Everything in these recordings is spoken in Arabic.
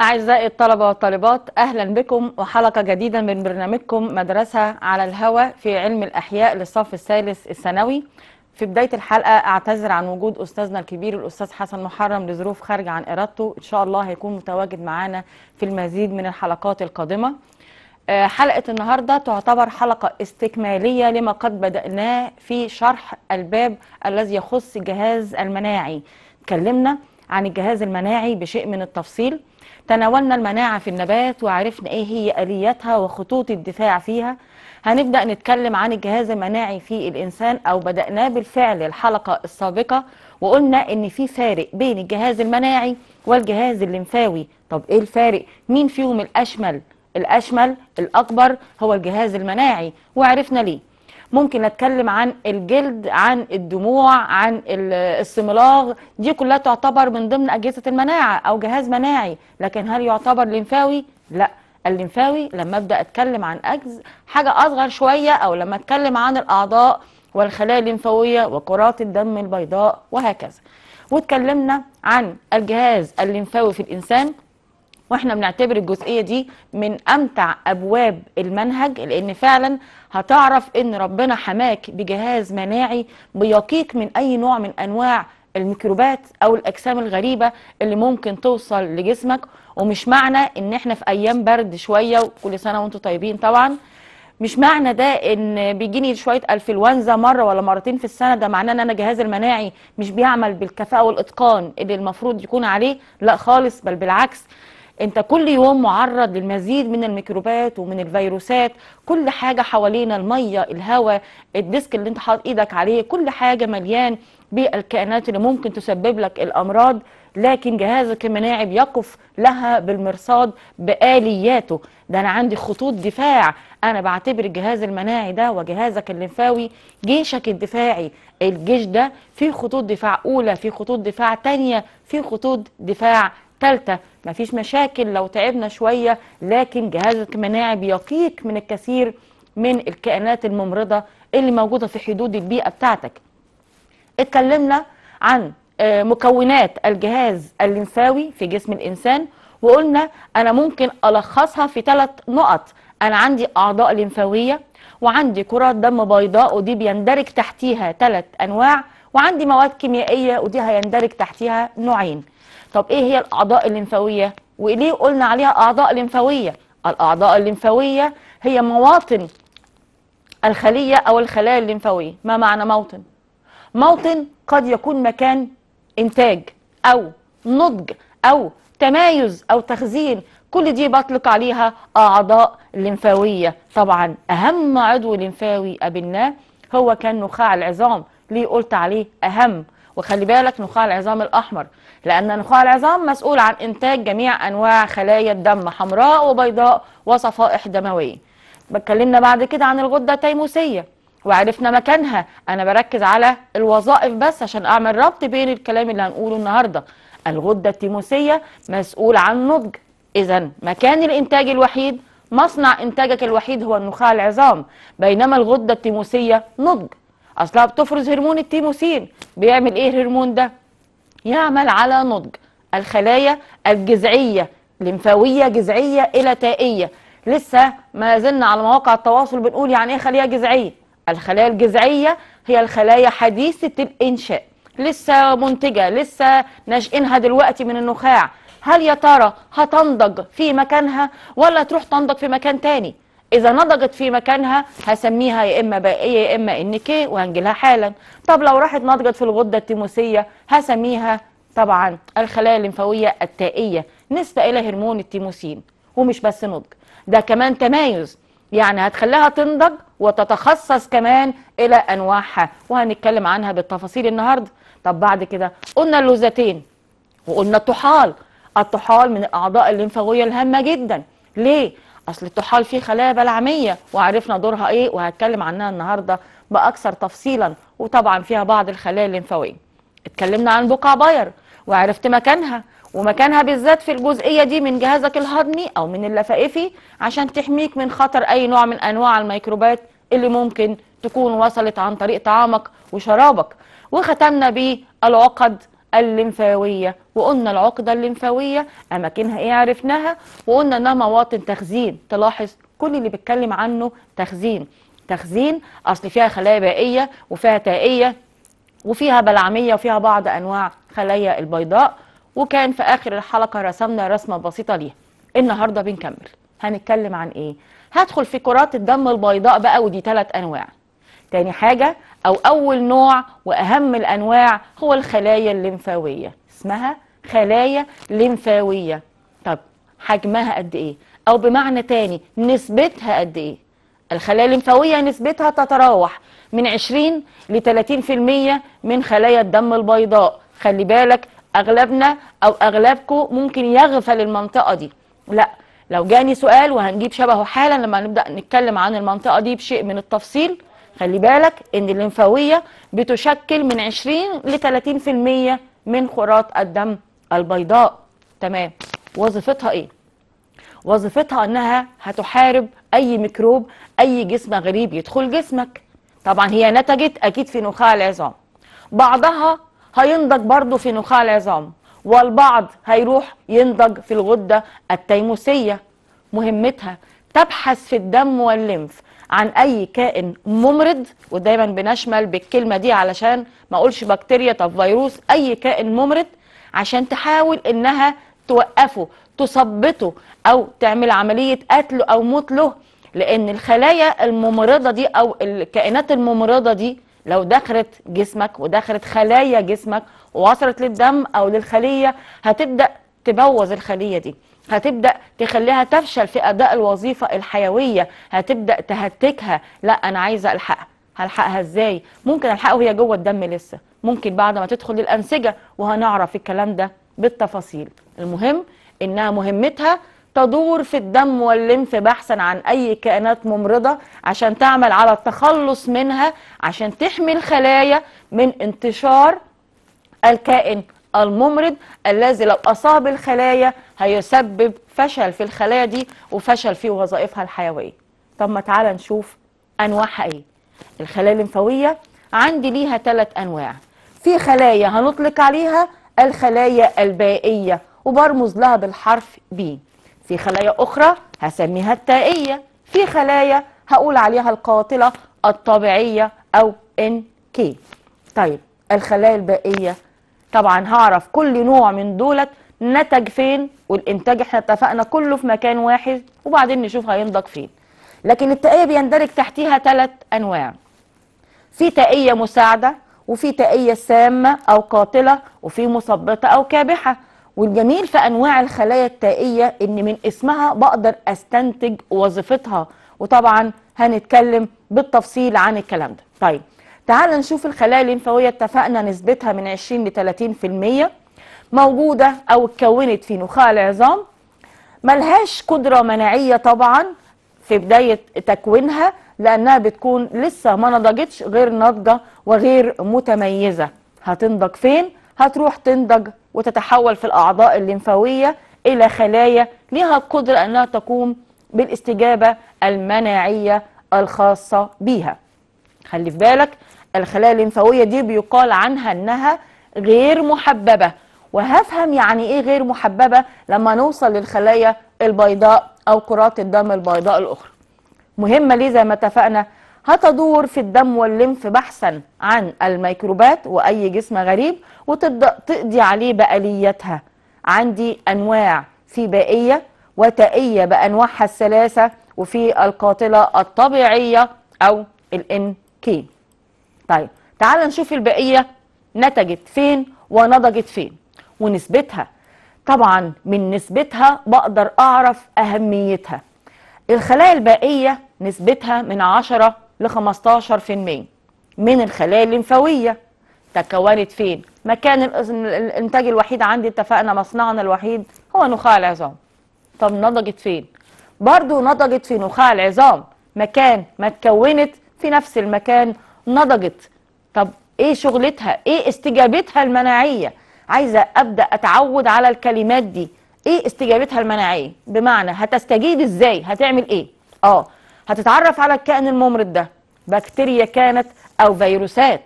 أعزائي الطلبة والطالبات أهلا بكم وحلقة جديدة من برنامجكم مدرسة على الهوى في علم الأحياء للصف الثالث الثانوي في بداية الحلقة أعتذر عن وجود أستاذنا الكبير الأستاذ حسن محرم لظروف خارجة عن إرادته إن شاء الله هيكون متواجد معنا في المزيد من الحلقات القادمة آه، حلقة النهاردة تعتبر حلقة استكمالية لما قد بدأناه في شرح الباب الذي يخص الجهاز المناعي تكلمنا عن الجهاز المناعي بشيء من التفصيل تناولنا المناعة في النبات وعرفنا إيه هي آلياتها وخطوط الدفاع فيها هنبدأ نتكلم عن الجهاز المناعي في الإنسان أو بدأناه بالفعل الحلقة السابقة وقلنا إن في فارق بين الجهاز المناعي والجهاز الليمفاوي طب إيه الفارق؟ مين فيهم الأشمل؟ الأشمل الأكبر هو الجهاز المناعي وعرفنا ليه ممكن اتكلم عن الجلد عن الدموع عن السملاغ دي كلها تعتبر من ضمن اجهزه المناعه او جهاز مناعي لكن هل يعتبر ليمفاوي لا الليمفاوي لما ابدا اتكلم عن اجز حاجه اصغر شويه او لما اتكلم عن الاعضاء والخلايا الليمفاويه وكرات الدم البيضاء وهكذا واتكلمنا عن الجهاز الليمفاوي في الانسان واحنا بنعتبر الجزئيه دي من امتع ابواب المنهج لان فعلا هتعرف ان ربنا حماك بجهاز مناعي بيقيك من اي نوع من انواع الميكروبات او الاجسام الغريبه اللي ممكن توصل لجسمك ومش معنى ان احنا في ايام برد شويه وكل سنه وانتم طيبين طبعا مش معنى ده ان بيجيني شويه انفلونزا مره ولا مرتين في السنه ده معناه ان انا جهازي المناعي مش بيعمل بالكفاءه والاتقان اللي المفروض يكون عليه لا خالص بل بالعكس انت كل يوم معرض للمزيد من الميكروبات ومن الفيروسات كل حاجه حوالينا الميه الهواء الديسك اللي انت حاطط ايدك عليه كل حاجه مليان بالكائنات اللي ممكن تسبب لك الامراض لكن جهازك المناعي بيقف لها بالمرصاد بالياته ده انا عندي خطوط دفاع انا بعتبر الجهاز المناعي ده وجهازك الليمفاوي جيشك الدفاعي الجيش ده فيه خطوط دفاع اولى فيه خطوط دفاع تانية فيه خطوط دفاع ثالثة مفيش مشاكل لو تعبنا شوية لكن جهازك المناعي بيقيك من الكثير من الكائنات الممرضة اللي موجودة في حدود البيئة بتاعتك اتكلمنا عن آه، مكونات الجهاز الليمفاوي في جسم الإنسان وقلنا أنا ممكن ألخصها في ثلاث نقط أنا عندي أعضاء ليمفاوية وعندي كرات دم بيضاء ودي بيندرج تحتيها ثلاث أنواع وعندي مواد كيميائية ودي هيندرج تحتيها نوعين طب ايه هي الاعضاء الليمفاويه وليه قلنا عليها اعضاء ليمفاويه الاعضاء الليمفاويه هي مواطن الخليه او الخلايا الليمفاويه ما معنى موطن موطن قد يكون مكان انتاج او نضج او تمايز او تخزين كل دي بطلق عليها اعضاء ليمفاويه طبعا اهم عضو ليمفاوي قابلناه هو كان نخاع العظام ليه قلت عليه اهم وخلي بالك نخاع العظام الأحمر لأن نخاع العظام مسؤول عن إنتاج جميع أنواع خلايا الدم حمراء وبيضاء وصفائح دموية اتكلمنا بعد كده عن الغدة التيموسية وعرفنا مكانها أنا بركز على الوظائف بس عشان أعمل ربط بين الكلام اللي هنقوله النهاردة الغدة التيموسية مسؤول عن النضج إذا مكان الإنتاج الوحيد مصنع إنتاجك الوحيد هو النخاع العظام بينما الغدة التيموسية نضج اصلها بتفرز هرمون التيموسين بيعمل ايه الهرمون ده يعمل على نضج الخلايا الجذعيه لمفاويه جذعيه الى تائيه لسه ما زلنا على مواقع التواصل بنقول يعني ايه خليه جذعيه الخلايا الجذعيه هي الخلايا حديثه الانشاء لسه منتجه لسه ناشئينها دلوقتي من النخاع هل يا ترى هتنضج في مكانها ولا تروح تنضج في مكان تاني اذا نضجت في مكانها هسميها يا اما بائيه يا اما ان كي وهنجلها حالا طب لو راحت نضجت في الغده التيموسيه هسميها طبعا الخلايا الليمفاويه التائيه نسبه الى هرمون التيموسين ومش بس نضج ده كمان تمايز يعني هتخليها تنضج وتتخصص كمان الى انواعها وهنتكلم عنها بالتفاصيل النهارده طب بعد كده قلنا اللوزتين وقلنا الطحال الطحال من الاعضاء الليمفاويه الهامه جدا ليه اصل الطحال فيه خلايا بلعميه وعرفنا دورها ايه وهتكلم عنها النهارده باكثر تفصيلا وطبعا فيها بعض الخلايا الليمفاويه اتكلمنا عن بقع باير وعرفت مكانها ومكانها بالذات في الجزئيه دي من جهازك الهضمي او من اللفائفي عشان تحميك من خطر اي نوع من انواع الميكروبات اللي ممكن تكون وصلت عن طريق طعامك وشرابك وختمنا بالعقد الليمفاوية وقلنا العقدة الليمفاوية أماكنها إيه عرفناها وقلنا إنها مواطن تخزين تلاحظ كل اللي بيتكلم عنه تخزين تخزين أصل فيها خلايا بائية وفيها تائية وفيها بلعمية وفيها بعض أنواع خلايا البيضاء وكان في آخر الحلقة رسمنا رسمة بسيطة ليها النهاردة بنكمل هنتكلم عن إيه هدخل في كرات الدم البيضاء بقى ودي ثلاث أنواع تاني حاجة أو أول نوع وأهم الأنواع هو الخلايا الليمفاوية اسمها خلايا ليمفاوية طب حجمها قد إيه؟ أو بمعنى تاني نسبتها قد إيه؟ الخلايا الليمفاوية نسبتها تتراوح من 20 ل 30% من خلايا الدم البيضاء خلي بالك أغلبنا أو أغلبكم ممكن يغفل المنطقة دي لا لو جاني سؤال وهنجيب شبهه حالا لما نبدأ نتكلم عن المنطقة دي بشيء من التفصيل خلي بالك ان الليمفاويه بتشكل من 20 ل 30% من خراط الدم البيضاء تمام وظيفتها ايه وظيفتها انها هتحارب اي ميكروب اي جسم غريب يدخل جسمك طبعا هي نتجت اكيد في نخاع العظام بعضها هينضج برضه في نخاع العظام والبعض هيروح ينضج في الغده التيموسيه مهمتها تبحث في الدم واللمف عن اي كائن ممرض ودايما بنشمل بالكلمه دي علشان ما اقولش بكتيريا طب فيروس اي كائن ممرض عشان تحاول انها توقفه تثبطه او تعمل عمليه قتله او موت له لان الخلايا الممرضه دي او الكائنات الممرضه دي لو دخلت جسمك ودخلت خلايا جسمك ووصلت للدم او للخليه هتبدا تبوظ الخليه دي هتبدأ تخليها تفشل في أداء الوظيفة الحيوية هتبدأ تهتكها لا أنا عايزة ألحقها هلحقها إزاي ممكن ألحقها وهي جوه الدم لسه ممكن بعد ما تدخل الانسجه وهنعرف الكلام ده بالتفاصيل المهم إنها مهمتها تدور في الدم واللمف بحثا عن أي كائنات ممرضة عشان تعمل على التخلص منها عشان تحمي الخلايا من انتشار الكائن الممرض الذي لو أصاب الخلايا هيسبب فشل في الخلايا دي وفشل في وظائفها الحيوية طب ما تعالى نشوف أنواعها إيه الخلايا الليمفاوية عندي ليها ثلاث أنواع في خلايا هنطلق عليها الخلايا البائية وبرمز لها بالحرف ب في خلايا أخرى هسميها التائية في خلايا هقول عليها القاتلة الطبيعية أو ان كي. طيب الخلايا البائية طبعا هعرف كل نوع من دولت نتج فين والانتاج احنا اتفقنا كله في مكان واحد وبعدين نشوف هينضج فين لكن التقيه بيندرج تحتها ثلاث انواع في تقيه مساعده وفي تقيه سامه او قاتله وفي مثبطه او كابحه والجميل في انواع الخلايا التائيه ان من اسمها بقدر استنتج وظيفتها وطبعا هنتكلم بالتفصيل عن الكلام ده طيب تعال نشوف الخلايا الليمفاوية اتفقنا نسبتها من 20 ل 30% موجودة أو اتكونت في نخاع العظام ملهاش قدرة مناعية طبعا في بداية تكوينها لأنها بتكون لسه ما نضجتش غير ناضجة وغير متميزة هتنضج فين؟ هتروح تنضج وتتحول في الأعضاء الليمفاوية إلى خلايا لها القدرة أنها تقوم بالاستجابة المناعية الخاصة بيها خلي في بالك الخلايا الليمفاوية دي بيقال عنها أنها غير محببة وهفهم يعني إيه غير محببة لما نوصل للخلايا البيضاء أو كرات الدم البيضاء الأخرى مهمة ليه زي ما اتفقنا هتدور في الدم والليمف بحثا عن الميكروبات وأي جسم غريب وتبدأ تقضي عليه بقليتها عندي أنواع في بائية وتائية بأنواعها الثلاثة وفي القاتلة الطبيعية أو الان NK طيب تعال نشوف البقية نتجت فين ونضجت فين ونسبتها طبعا من نسبتها بقدر أعرف أهميتها الخلايا الباقية نسبتها من 10 ل 15% من الخلايا الليمفاوية تكونت فين؟ مكان الانتاج الوحيد عندي اتفقنا مصنعنا الوحيد هو نخاع العظام طب نضجت فين؟ برضو نضجت في نخاع العظام مكان ما اتكونت في نفس المكان نضجت طب ايه شغلتها ايه استجابتها المناعيه عايزه ابدا اتعود على الكلمات دي ايه استجابتها المناعيه بمعنى هتستجيب ازاي هتعمل ايه اه هتتعرف على الكائن الممرض ده بكتيريا كانت او فيروسات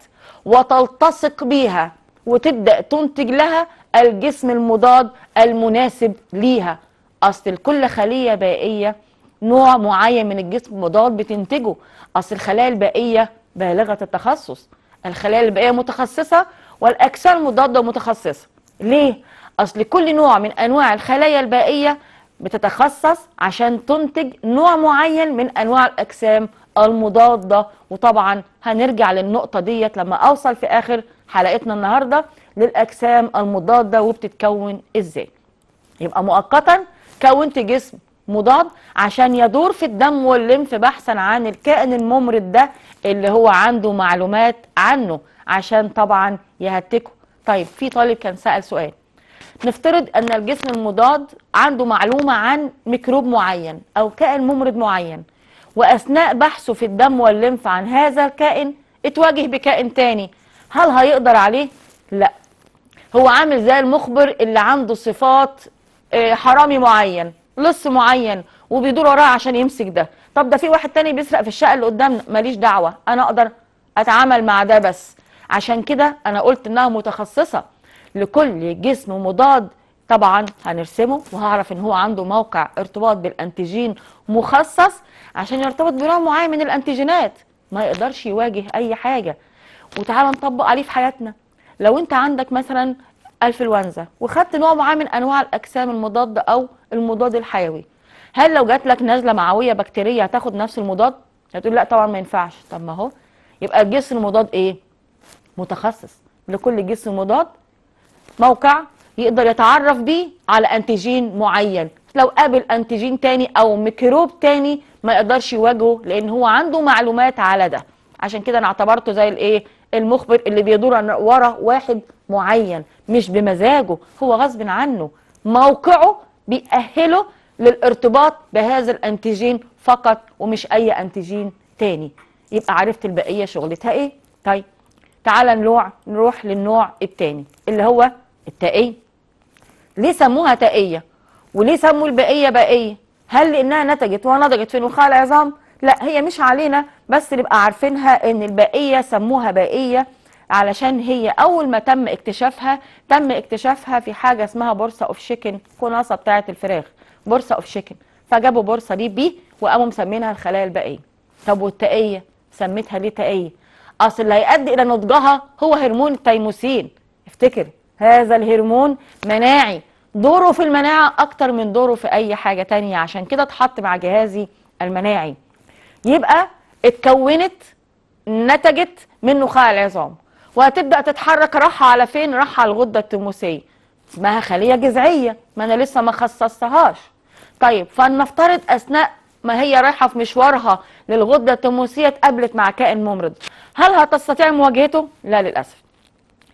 وتلتصق بيها وتبدا تنتج لها الجسم المضاد المناسب ليها اصل كل خليه بائيه نوع معين من الجسم مضاد بتنتجه اصل الخلايا البائيه بالغة التخصص الخلايا البائية متخصصة والأجسام المضادة متخصصة ليه؟ أصل كل نوع من أنواع الخلايا البائية بتتخصص عشان تنتج نوع معين من أنواع الأجسام المضادة وطبعا هنرجع للنقطة ديت لما أوصل في آخر حلقتنا النهاردة للأجسام المضادة وبتتكون إزاي يبقى مؤقتا كونت جسم مضاد عشان يدور في الدم والليمف بحثا عن الكائن الممرض ده اللي هو عنده معلومات عنه عشان طبعا يهتكه طيب في طالب كان سأل سؤال نفترض ان الجسم المضاد عنده معلومة عن ميكروب معين او كائن ممرض معين واثناء بحثه في الدم والليمف عن هذا الكائن اتواجه بكائن تاني هل هيقدر عليه؟ لا هو عامل زي المخبر اللي عنده صفات آه، حرامي معين لص معين وبيدور وراه عشان يمسك ده طب ده في واحد تاني بيسرق في الشقه اللي قدامنا ماليش دعوه انا اقدر اتعامل مع ده بس عشان كده انا قلت انها متخصصه لكل جسم مضاد طبعا هنرسمه وهعرف ان هو عنده موقع ارتباط بالانتيجين مخصص عشان يرتبط بنوع معين من الانتيجينات ما يقدرش يواجه اي حاجه وتعالى نطبق عليه في حياتنا لو انت عندك مثلا الانفلونزا وخدت نوع معين من انواع الاجسام المضاد او المضاد الحيوي هل لو جات لك نزله معويه بكتيريه هتاخد نفس المضاد هتقول لا طبعا ما ينفعش طب ما هو يبقى الجسم المضاد ايه متخصص لكل جسم مضاد موقع يقدر يتعرف بيه على انتيجين معين لو قابل انتيجين تاني او ميكروب تاني ما يقدرش يواجهه لان هو عنده معلومات على ده عشان كده انا اعتبرته زي الايه المخبر اللي بيدور ورا واحد معين مش بمزاجه هو غصب عنه موقعه بيأهله للارتباط بهذا الانتيجين فقط ومش اي انتيجين تاني يبقى عرفت البقيه شغلتها ايه طيب تعالى نروح نروح للنوع التاني اللي هو التائيه ليه سموها تائيه وليه سموا البقيه بقيه هل لانها نتجت ونضجت في نخاع العظام لا هي مش علينا بس نبقى عارفينها ان الباقية سموها باقية علشان هي اول ما تم اكتشافها تم اكتشافها في حاجه اسمها بورصه اوف شيكن كناصه بتاعه الفراخ بورصه اوف شيكن فجابوا بورصه دي بي وقاموا مسمينها الخلايا الباقية طب والتقية سميتها ليه تقية اصل اللي هيؤدي الى نضجها هو هرمون التيموسين افتكر هذا الهرمون مناعي دوره في المناعه اكتر من دوره في اي حاجه تانية عشان كده اتحط مع جهازي المناعي يبقى اتكونت نتجت من نخاع العظام وهتبدا تتحرك راحه على فين راحه على الغده التموسيه اسمها خليه جذعيه ما انا لسه ما خصصتهاش طيب فلنفترض اثناء ما هي رايحه في مشوارها للغده التموسيه اتقابلت مع كائن ممرض هل هتستطيع مواجهته لا للاسف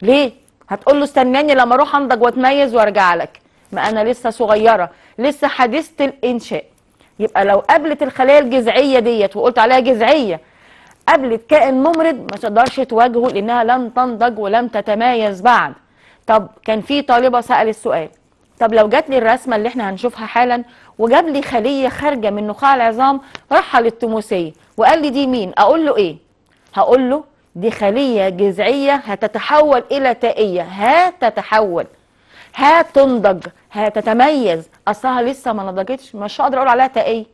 ليه هتقول له استناني لما اروح انضج واتميز وارجع لك ما انا لسه صغيره لسه حديثه الانشاء يبقى لو قابلت الخلايا الجذعيه ديت وقلت عليها جذعيه قابلت كائن ممرض ما تقدرش تواجهه لانها لم تنضج ولم تتميز بعد طب كان في طالبه سال السؤال طب لو جات لي الرسمه اللي احنا هنشوفها حالا وجاب لي خليه خارجه من نخاع العظام رحل للتموسيه وقال لي دي مين اقول له ايه هقول له دي خليه جذعيه هتتحول الى تائيه هتتحول هتنضج هتتميز اصلها لسه ما نضجتش مش هقدر اقول عليها تقيه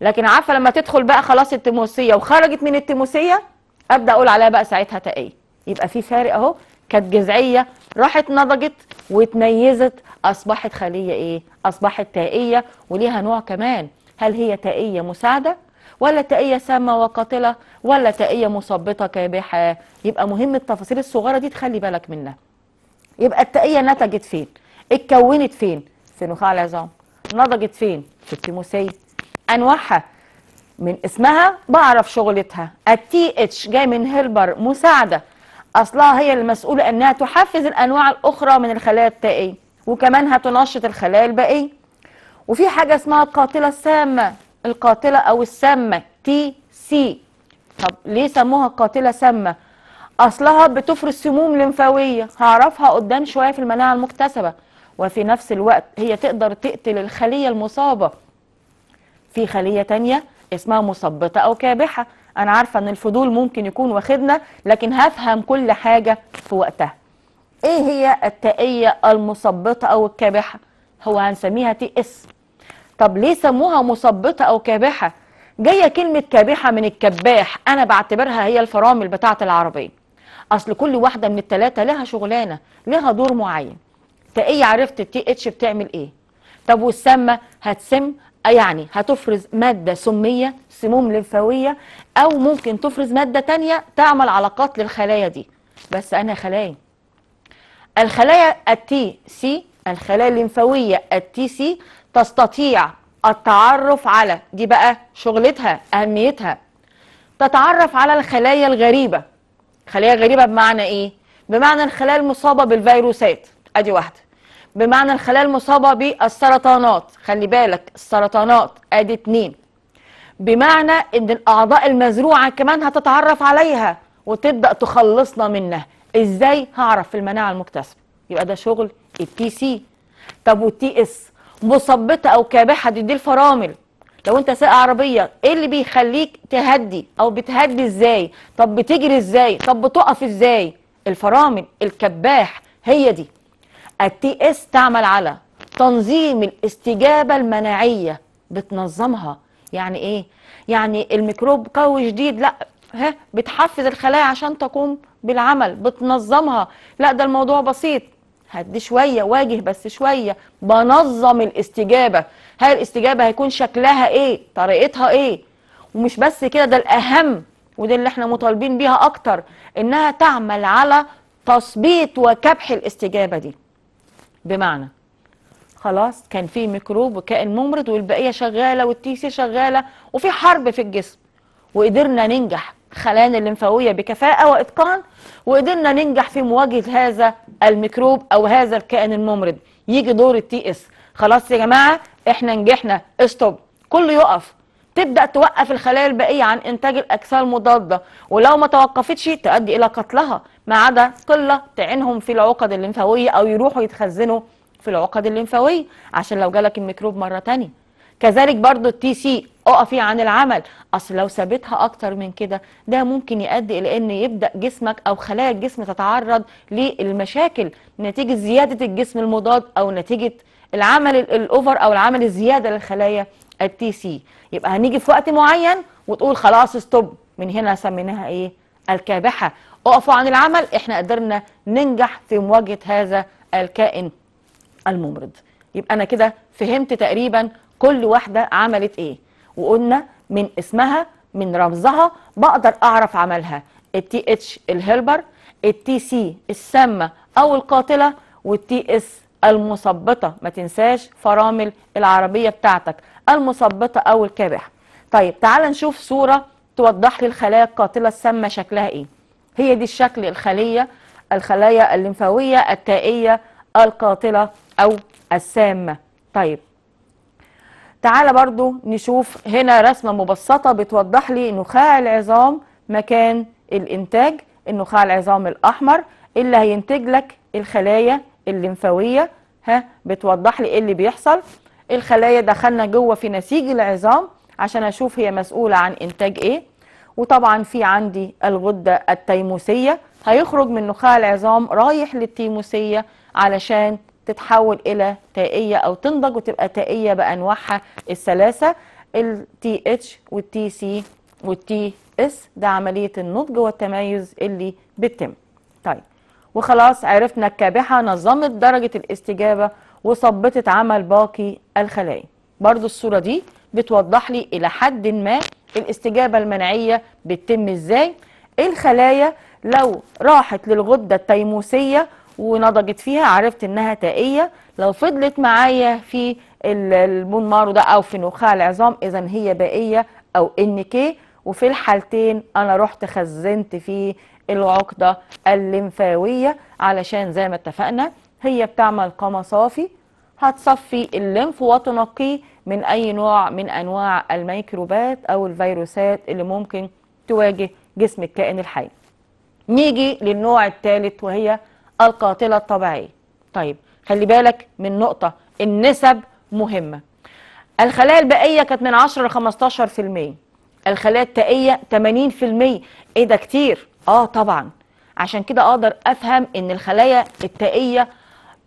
لكن عارفه لما تدخل بقى خلاص التيموسيه وخرجت من التيموسيه ابدا اقول عليها بقى ساعتها تقيه يبقى في فارق اهو كانت جذعيه راحت نضجت وتميزت اصبحت خليه ايه اصبحت تائيه وليها نوع كمان هل هي تائيه مساعده ولا تائيه سامه وقاتله ولا تائيه مثبطه كابحه يبقى مهم التفاصيل الصغيره دي تخلي بالك منها يبقى التقية نتجت فين اتكونت فين في نخاع العظام نضجت فين في التيموسية انواعها من اسمها بعرف شغلتها التي اتش جاي من هيلبر مساعدة اصلها هي المسؤولة انها تحفز الانواع الاخرى من الخلايا التائية وكمان هتنشط الخلايا الباقية وفي حاجة اسمها القاتلة السامة القاتلة او السامة تي سي طب ليه سموها قاتلة سامة اصلها بتفرز سموم لمفاويه هعرفها قدام شويه في المناعه المكتسبه وفي نفس الوقت هي تقدر تقتل الخليه المصابه في خليه تانية اسمها مثبطه او كابحه انا عارفه ان الفضول ممكن يكون واخدنا لكن هفهم كل حاجه في وقتها ايه هي التائيه المثبطه او الكابحه هو هنسميها تي اس طب ليه سموها مثبطه او كابحه جايه كلمه كابحه من الكباح انا بعتبرها هي الفرامل بتاعه العربيه اصل كل واحده من الثلاثه لها شغلانه لها دور معين فايه عرفت التي اتش بتعمل ايه طب والسامه هتسم يعني هتفرز ماده سميه سموم لمفاويه او ممكن تفرز ماده تانية تعمل علاقات للخلايا دي بس انا خلايا الخلايا التي سي الخلايا الليمفاويه التي سي تستطيع التعرف على دي بقى شغلتها اهميتها تتعرف على الخلايا الغريبه خلية غريبة بمعنى إيه؟ بمعنى الخلايا المصابة بالفيروسات أدي واحدة بمعنى الخلايا المصابة بالسرطانات خلي بالك السرطانات أدي اتنين بمعنى إن الأعضاء المزروعة كمان هتتعرف عليها وتبدأ تخلصنا منها إزاي هعرف المناعة المكتسبة يبقى ده شغل التي سي طب والتي اس مثبطة أو كابحة دي, دي الفرامل لو انت سايق عربيه ايه اللي بيخليك تهدي او بتهدي ازاي طب بتجري ازاي طب بتقف ازاي الفرامل الكباح هي دي التي اس تعمل على تنظيم الاستجابه المناعيه بتنظمها يعني ايه يعني الميكروب قوي شديد لا ها بتحفز الخلايا عشان تقوم بالعمل بتنظمها لا ده الموضوع بسيط هدي شويه واجه بس شويه بنظم الاستجابه هل الاستجابه هيكون شكلها ايه طريقتها ايه ومش بس كده ده الاهم وده اللي احنا مطالبين بيها اكتر انها تعمل على تثبيط وكبح الاستجابه دي بمعنى خلاص كان في ميكروب وكائن ممرض والبقيه شغاله والتي سي شغاله وفي حرب في الجسم وقدرنا ننجح خلايا الليمفاويه بكفاءه واتقان وقدرنا ننجح في مواجهه هذا الميكروب او هذا الكائن الممرض يجي دور التي اس خلاص يا جماعه احنا نجحنا استوب كله يقف تبدا توقف الخلايا البائيه عن انتاج الاجسام المضاده ولو ما توقفتش تؤدي الى قتلها ما عدا قله تعينهم في العقد الليمفاويه او يروحوا يتخزنوا في العقد الليمفاويه عشان لو جالك الميكروب مره ثانيه كذلك برضو التي سي اقفي عن العمل اصل لو سابتها اكتر من كده ده ممكن يؤدي الى ان يبدا جسمك او خلايا الجسم تتعرض للمشاكل نتيجه زياده الجسم المضاد او نتيجه العمل الاوفر او العمل الزياده للخلايا التي سي يبقى هنيجي في وقت معين وتقول خلاص ستوب من هنا سميناها ايه الكابحه اقفوا عن العمل احنا قدرنا ننجح في مواجهه هذا الكائن الممرض يبقى انا كده فهمت تقريبا كل واحده عملت ايه وقلنا من اسمها من رمزها بقدر اعرف عملها التي اتش الهيلبر التي سي السامه او القاتله والتي اس المثبطة ما تنساش فرامل العربية بتاعتك المثبطة أو الكابح طيب تعال نشوف صورة توضح لي الخلايا القاتلة السامة شكلها إيه هي دي الشكل الخلية الخلايا الليمفاوية التائية القاتلة أو السامة طيب تعال برضو نشوف هنا رسمة مبسطة بتوضح لي نخاع العظام مكان الإنتاج النخاع العظام الأحمر اللي هينتج لك الخلايا الليمفاويه ها بتوضح لي ايه اللي بيحصل الخلايا دخلنا جوه في نسيج العظام عشان اشوف هي مسؤوله عن انتاج ايه وطبعا في عندي الغده التيموسيه هيخرج من نخاع العظام رايح للتيموسيه علشان تتحول الى تائيه او تنضج وتبقى تائيه بانواعها الثلاثه التي اتش والتي سي والتي اس ده عمليه النضج والتميز اللي بتتم وخلاص عرفنا الكابحة نظمت درجة الاستجابة وثبتت عمل باقي الخلايا برضو الصورة دي بتوضح لي إلى حد ما الاستجابة المناعية بتتم إزاي الخلايا لو راحت للغدة التيموسية ونضجت فيها عرفت إنها تائية لو فضلت معايا في البون مارو ده أو في نخاع العظام إذا هي بائية أو إن كي وفي الحالتين أنا رحت خزنت في العقدة الليمفاوية علشان زي ما اتفقنا هي بتعمل قمة صافي هتصفي الليمف وتنقيه من أي نوع من أنواع الميكروبات أو الفيروسات اللي ممكن تواجه جسم الكائن الحي نيجي للنوع الثالث وهي القاتلة الطبيعية طيب خلي بالك من نقطة النسب مهمة الخلايا البائية كانت من 10 ل 15% الخلايا التائية 80% ايه ده كتير اه طبعا عشان كده اقدر افهم ان الخلايا التائيه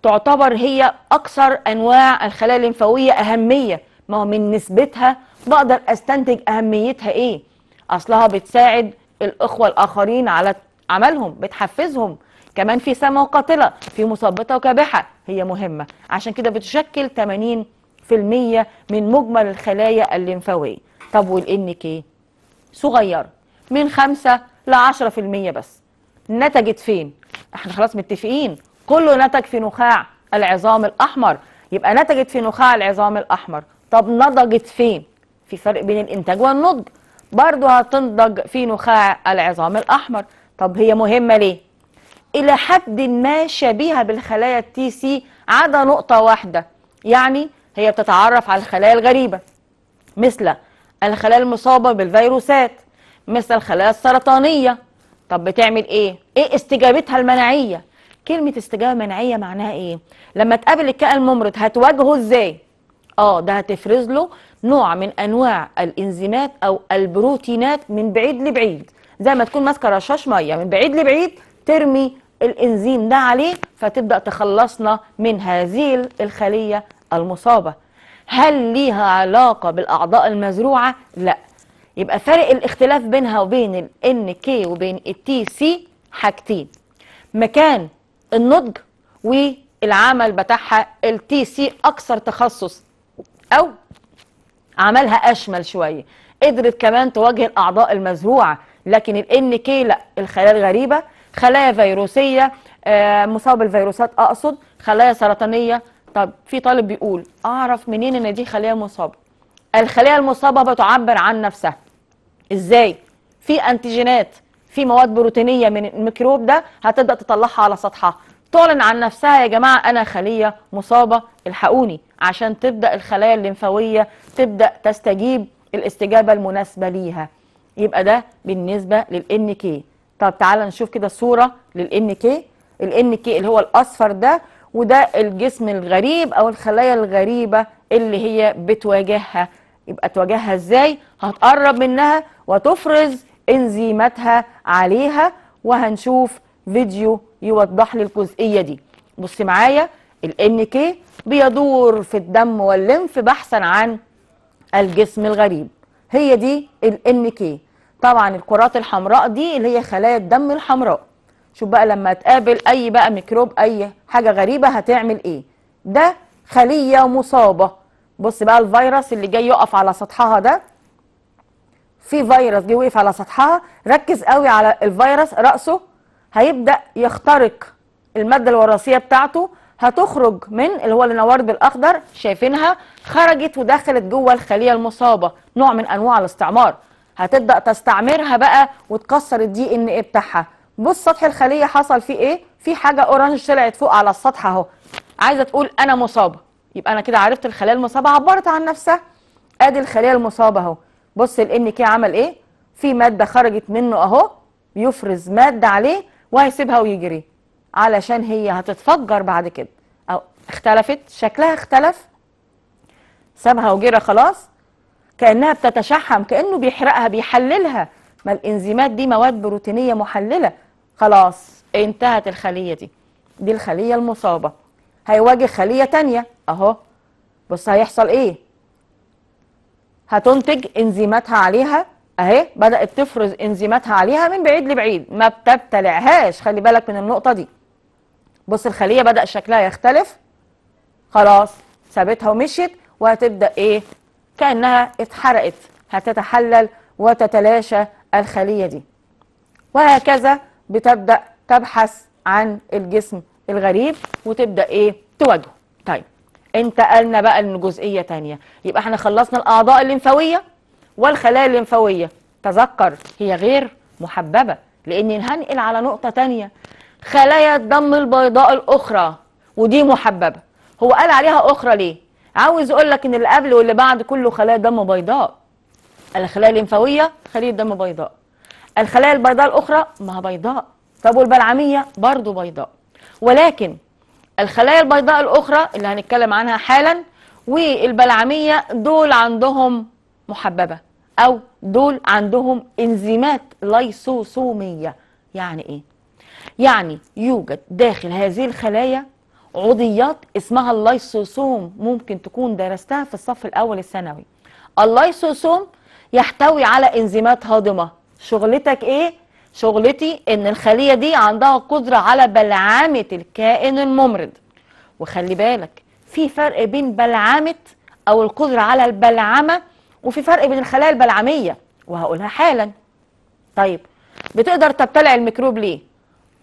تعتبر هي اكثر انواع الخلايا الليمفاويه اهميه ما هو من نسبتها بقدر استنتج اهميتها ايه اصلها بتساعد الاخوه الاخرين على عملهم بتحفزهم كمان في سامة وقاتلة في مثبطه وكابحه هي مهمه عشان كده بتشكل 80% من مجمل الخلايا الليمفاويه طب والان كي صغيره من 5 ل 10% بس نتجت فين احنا خلاص متفقين كله نتج في نخاع العظام الاحمر يبقى نتجت في نخاع العظام الاحمر طب نضجت فين في فرق بين الانتاج والنضج برضه هتنضج في نخاع العظام الاحمر طب هي مهمه ليه الى حد ما شبيهه بالخلايا التي سي عدا نقطه واحده يعني هي بتتعرف على الخلايا الغريبه مثل الخلايا المصابه بالفيروسات مثل الخلايا السرطانية طب بتعمل ايه؟ ايه استجابتها المناعية؟ كلمة استجابة مناعية معناها ايه؟ لما تقابل الكائن الممرض هتواجهه ازاي؟ اه ده هتفرز له نوع من انواع الانزيمات او البروتينات من بعيد لبعيد زي ما تكون ماسكه رشاش ميه من بعيد لبعيد ترمي الانزيم ده عليه فتبدا تخلصنا من هذه الخليه المصابه هل ليها علاقه بالاعضاء المزروعه لا يبقى فرق الاختلاف بينها وبين ال NK وبين ال TC حاجتين مكان النضج والعمل بتاعها ال TC أكثر تخصص أو عملها أشمل شوية قدرت كمان تواجه الأعضاء المزروعة لكن ال NK لا الخلايا الغريبة خلايا فيروسية آه مصابة بالفيروسات أقصد خلايا سرطانية طب في طالب بيقول أعرف منين إن دي خلية مصابة الخلية المصابة بتعبر عن نفسها ازاي في انتيجينات في مواد بروتينية من الميكروب ده هتبدأ تطلعها على سطحها تعلن عن نفسها يا جماعة أنا خلية مصابة الحقوني عشان تبدأ الخلايا الليمفاوية تبدأ تستجيب الاستجابة المناسبة ليها يبقى ده بالنسبة للان كي طب تعالى نشوف كده صورة للان كي الان كي اللي هو الأصفر ده وده الجسم الغريب أو الخلايا الغريبة اللي هي بتواجهها يبقى تواجهها ازاي هتقرب منها وتفرز انزيماتها عليها وهنشوف فيديو يوضح لي الجزئيه دي بص معايا ان كي بيدور في الدم واللمف بحثا عن الجسم الغريب هي دي ان كي طبعا الكرات الحمراء دي اللي هي خلايا الدم الحمراء شوف بقى لما تقابل اي بقى ميكروب اي حاجه غريبه هتعمل ايه ده خليه مصابه بص بقى الفيروس اللي جاي يقف على سطحها ده في فيروس جه وقف على سطحها ركز قوي على الفيروس راسه هيبدا يخترق الماده الوراثيه بتاعته هتخرج من اللي هو اللي نورت بالاخضر شايفينها خرجت ودخلت جوه الخليه المصابه نوع من انواع الاستعمار هتبدا تستعمرها بقى وتكسر الدي ان ايه بتاعها بص سطح الخليه حصل فيه ايه في حاجه اورانج طلعت فوق على السطح اهو عايزه تقول انا مصابه يبقى انا كده عرفت الخلايا المصابه عبرت عن نفسها ادي الخليه المصابه اهو بص الان كي عمل ايه في ماده خرجت منه اهو بيفرز ماده عليه وهيسيبها ويجري علشان هي هتتفجر بعد كده او اختلفت شكلها اختلف سابها وجرى خلاص كانها بتتشحم كانه بيحرقها بيحللها ما الانزيمات دي مواد بروتينيه محلله خلاص انتهت الخليه دي دي الخليه المصابه هيواجه خليه تانية اهو بص هيحصل ايه هتنتج انزيماتها عليها اهي بدات تفرز انزيماتها عليها من بعيد لبعيد ما بتبتلعهاش خلي بالك من النقطه دي بص الخليه بدا شكلها يختلف خلاص سابتها ومشيت وهتبدا ايه كانها اتحرقت هتتحلل وتتلاشى الخليه دي وهكذا بتبدا تبحث عن الجسم الغريب وتبدا ايه تواجهه طيب انتقلنا بقى لجزئيه ثانيه يبقى احنا خلصنا الاعضاء الليمفاويه والخلايا الليمفاويه تذكر هي غير محببه لان هنقل على نقطه ثانيه خلايا الدم البيضاء الاخرى ودي محببه هو قال عليها اخرى ليه عاوز اقول لك ان اللي قبل واللي بعد كله خلايا دم بيضاء الخلايا الليمفاويه خليه دم بيضاء الخلايا البيضاء الاخرى ما بيضاء طب والبلعميه برضو بيضاء ولكن الخلايا البيضاء الأخرى اللي هنتكلم عنها حالا والبلعمية دول عندهم محببة أو دول عندهم إنزيمات ليسوسوميه يعني إيه؟ يعني يوجد داخل هذه الخلايا عضيات اسمها اللايسوسوم ممكن تكون درستها في الصف الأول الثانوي اللايسوسوم يحتوي على إنزيمات هاضمة شغلتك إيه؟ شغلتي ان الخلية دي عندها قدرة على بلعامة الكائن الممرض وخلي بالك في فرق بين بلعامة او القدرة على البلعمة وفي فرق بين الخلايا البلعمية وهقولها حالا طيب بتقدر تبتلع الميكروب ليه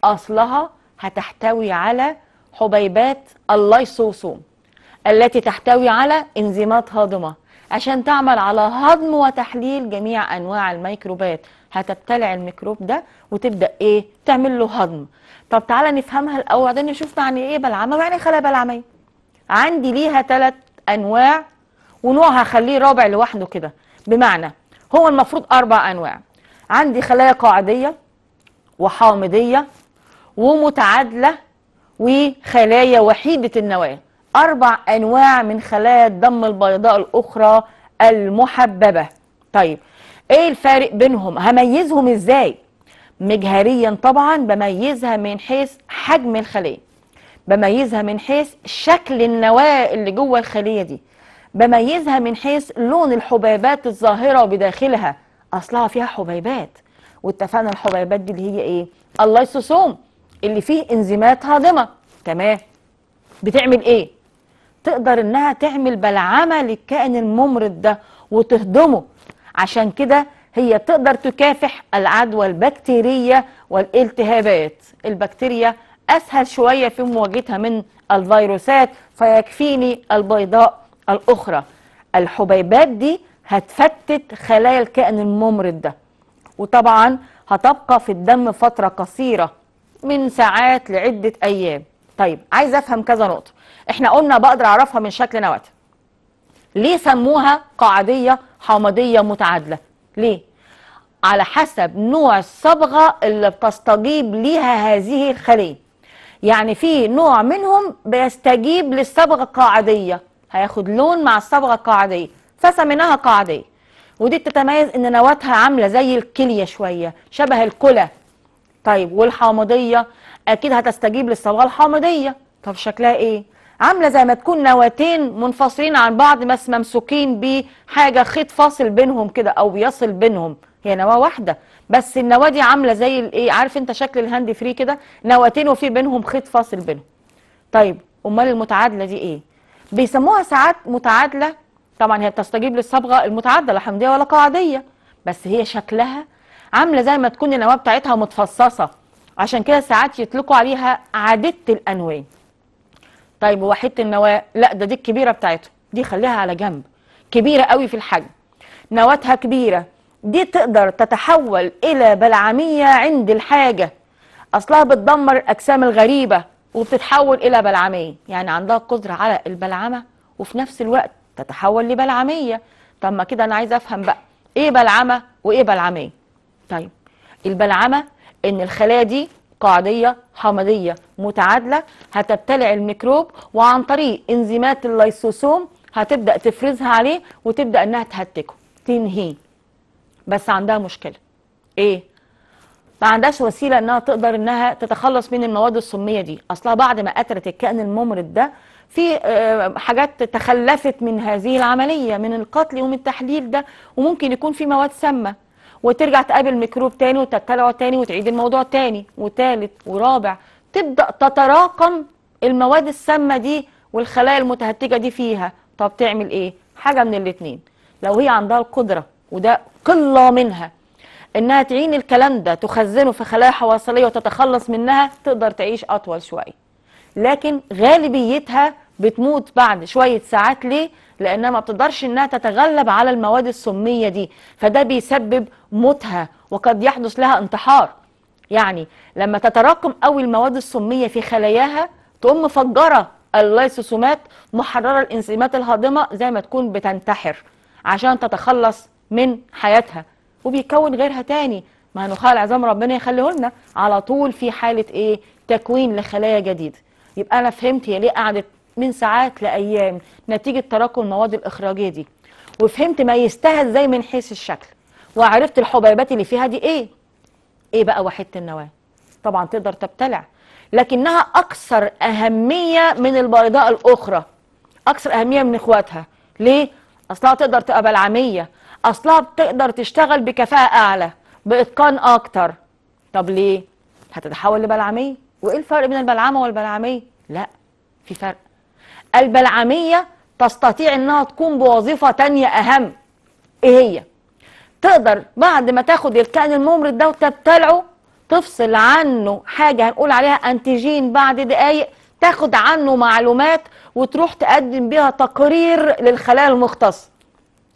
اصلها هتحتوي على حبيبات اللايسوسوم التي تحتوي على انزيمات هاضمة عشان تعمل على هضم وتحليل جميع انواع الميكروبات هتبتلع الميكروب ده وتبدا ايه تعمل له هضم طب تعالى نفهمها الاول وبعدين نشوف معنى ايه بلعمه ويعني خلايا بلعميه عندي ليها ثلاث انواع ونوع هخليه رابع لوحده كده بمعنى هو المفروض اربع انواع عندي خلايا قاعديه وحامضيه ومتعادله وخلايا وحيده النواه اربع انواع من خلايا الدم البيضاء الاخرى المحببه طيب ايه الفارق بينهم هميزهم ازاي مجهريا طبعا بميزها من حيث حجم الخليه بميزها من حيث شكل النواه اللي جوه الخليه دي بميزها من حيث لون الحبيبات الظاهره بداخلها اصلها فيها حبيبات واتفقنا الحبيبات دي اللي هي ايه اللايسوسوم اللي فيه انزيمات هاضمه تمام بتعمل ايه تقدر انها تعمل بلعمه للكائن الممرض ده وتهضمه عشان كده هي تقدر تكافح العدوى البكتيرية والالتهابات البكتيريا أسهل شوية في مواجهتها من الفيروسات فيكفيني البيضاء الأخرى الحبيبات دي هتفتت خلايا الكائن الممرض ده وطبعا هتبقى في الدم فترة قصيرة من ساعات لعدة أيام طيب عايز أفهم كذا نقطة احنا قلنا بقدر أعرفها من شكل نواتي ليه سموها قاعدية حومضية متعادلة ليه؟ على حسب نوع الصبغة اللي بتستجيب ليها هذه الخلية يعني في نوع منهم بيستجيب للصبغة القاعدية هياخد لون مع الصبغة القاعدية فسميناها قاعدية ودي بتتميز ان نواتها عاملة زي الكلية شوية شبه الكلى طيب والحامضية اكيد هتستجيب للصبغة الحامضية طب شكلها ايه؟ عامله زي ما تكون نواتين منفصلين عن بعض بس ممسوكين بحاجه خيط فاصل بينهم كده او يصل بينهم هي نواه واحده بس النواه دي عامله زي الايه عارف انت شكل الهاند فري كده نواتين وفي بينهم خيط فاصل بينهم طيب امال المتعادله دي ايه بيسموها ساعات متعادله طبعا هي بتستجيب للصبغه المتعادله لا حمضيه ولا قاعديه بس هي شكلها عامله زي ما تكون النواه بتاعتها متفصصه عشان كده ساعات يطلقوا عليها عادة الأنوان طيب وحيدة النواة لا ده دي الكبيرة بتاعتهم دي خليها على جنب كبيرة قوي في الحجم نواتها كبيرة دي تقدر تتحول إلى بلعمية عند الحاجة أصلها بتدمر الأجسام الغريبة وبتتحول إلى بلعمية يعني عندها القدرة على البلعمة وفي نفس الوقت تتحول لبلعمية طب ما كده أنا عايزة أفهم بقى إيه بلعمة وإيه بلعمية طيب البلعمة إن الخلايا دي قاعدية حمضية متعادلة هتبتلع الميكروب وعن طريق انزيمات اللايسوسوم هتبدأ تفرزها عليه وتبدأ انها تهتكه تنهيه بس عندها مشكلة ايه ما عندهاش وسيلة انها تقدر انها تتخلص من المواد السمية دي اصلها بعد ما قتلت الكائن الممرض ده في آه، حاجات تخلفت من هذه العملية من القتل ومن التحليل ده وممكن يكون في مواد سامة وترجع تقابل ميكروب تاني وتبتلعه تاني وتعيد الموضوع تاني وتالت ورابع تبدأ تتراكم المواد السامة دي والخلايا المتهتجة دي فيها طب تعمل ايه؟ حاجة من الاتنين لو هي عندها القدرة وده قلة منها انها تعين الكلام ده تخزنه في خلايا حواصلية وتتخلص منها تقدر تعيش اطول شوية لكن غالبيتها بتموت بعد شوية ساعات ليه؟ لأنها ما بتقدرش إنها تتغلب على المواد السمية دي فده بيسبب موتها وقد يحدث لها انتحار يعني لما تتراكم قوي المواد السمية في خلاياها تقوم مفجرة اللايسوسومات محررة الإنزيمات الهاضمة زي ما تكون بتنتحر عشان تتخلص من حياتها وبيكون غيرها تاني ما نخال عظام ربنا يخليهولنا على طول في حالة إيه؟ تكوين لخلايا جديدة يبقى أنا فهمت هي ليه قعدت من ساعات لايام نتيجه تراكم المواد الاخراجيه دي وفهمت ميزتها ازاي من حيث الشكل وعرفت الحبيبات اللي فيها دي ايه ايه بقى وحده النواه طبعا تقدر تبتلع لكنها اكثر اهميه من البيضاء الاخرى اكثر اهميه من اخواتها ليه اصلها تقدر تبقى بلعميه اصلها بتقدر تشتغل بكفاءه اعلى باتقان اكتر طب ليه هتتحول لبلعميه وايه الفرق بين البلعمه والبلعميه لا في فرق البلعمية تستطيع انها تقوم بوظيفة تانية اهم ايه هي تقدر بعد ما تاخد الكائن الممرض ده وتبتلعه تفصل عنه حاجة هنقول عليها انتيجين بعد دقايق تاخد عنه معلومات وتروح تقدم بيها تقرير للخلايا المختصة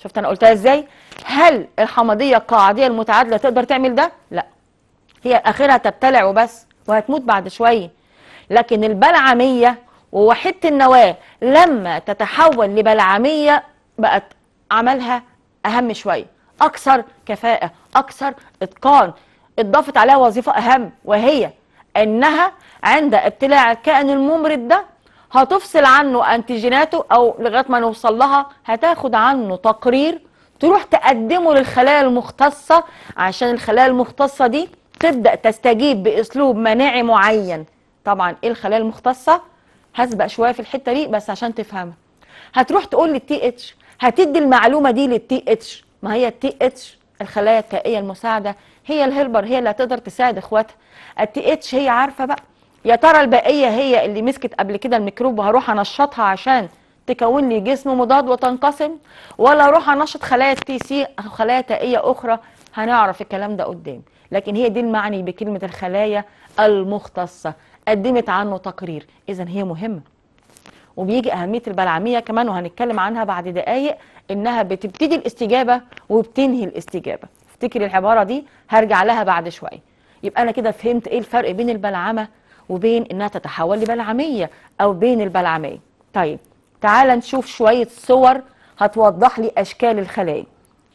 شفت انا قلتها ازاي هل الحمضية القاعدية المتعادلة تقدر تعمل ده لا هي اخرها تبتلع وبس وهتموت بعد شوية لكن البلعمية ووحيده النواة لما تتحول لبلعمية بقت عملها أهم شوية أكثر كفاءة أكثر إتقان اتضافت عليها وظيفة أهم وهي أنها عند ابتلاع الكائن الممرض ده هتفصل عنه أنتيجيناته أو لغاية ما نوصل لها هتاخد عنه تقرير تروح تقدمه للخلايا المختصة عشان الخلايا المختصة دي تبدأ تستجيب بأسلوب مناعي معين طبعا إيه الخلايا المختصة؟ هسبق شويه في الحته دي بس عشان تفهمها هتروح تقول للتي اتش هتدي المعلومه دي للتي اتش ما هي التي اتش الخلايا التائية المساعده هي الهيلبر هي اللي هتقدر تساعد اخواتها التي اتش هي عارفه بقى يا ترى البقيه هي اللي مسكت قبل كده الميكروب وهروح انشطها عشان تكون لي جسم مضاد وتنقسم ولا اروح انشط خلايا التي سي او خلايا تائيه اخرى هنعرف الكلام ده قدام لكن هي دي المعني بكلمه الخلايا المختصه قدمت عنه تقرير اذا هي مهمه وبيجي اهميه البلعميه كمان وهنتكلم عنها بعد دقائق انها بتبتدي الاستجابه وبتنهي الاستجابه افتكري العباره دي هرجع لها بعد شويه يبقى انا كده فهمت ايه الفرق بين البلعمه وبين انها تتحول لبلعميه او بين البلعميه طيب تعال نشوف شويه صور هتوضح لي اشكال الخلايا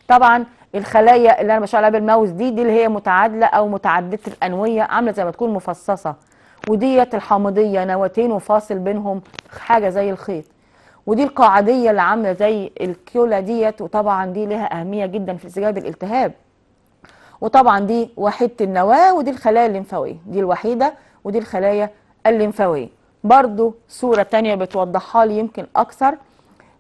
طبعا الخلايا اللي انا بشغلها عليها بالماوس دي دي اللي هي متعادله او متعدده الانويه عامله زي ما تكون مفصصه وديت الحامضية نواتين وفاصل بينهم حاجة زي الخيط ودي القاعدية اللي عاملة زي الكيولا ديت وطبعا دي لها أهمية جدا في استجابة الالتهاب وطبعا دي وحيدة النواة ودي الخلايا الليمفاوية دي الوحيدة ودي الخلايا الليمفاوية برضو صورة تانية بتوضحها لي يمكن أكثر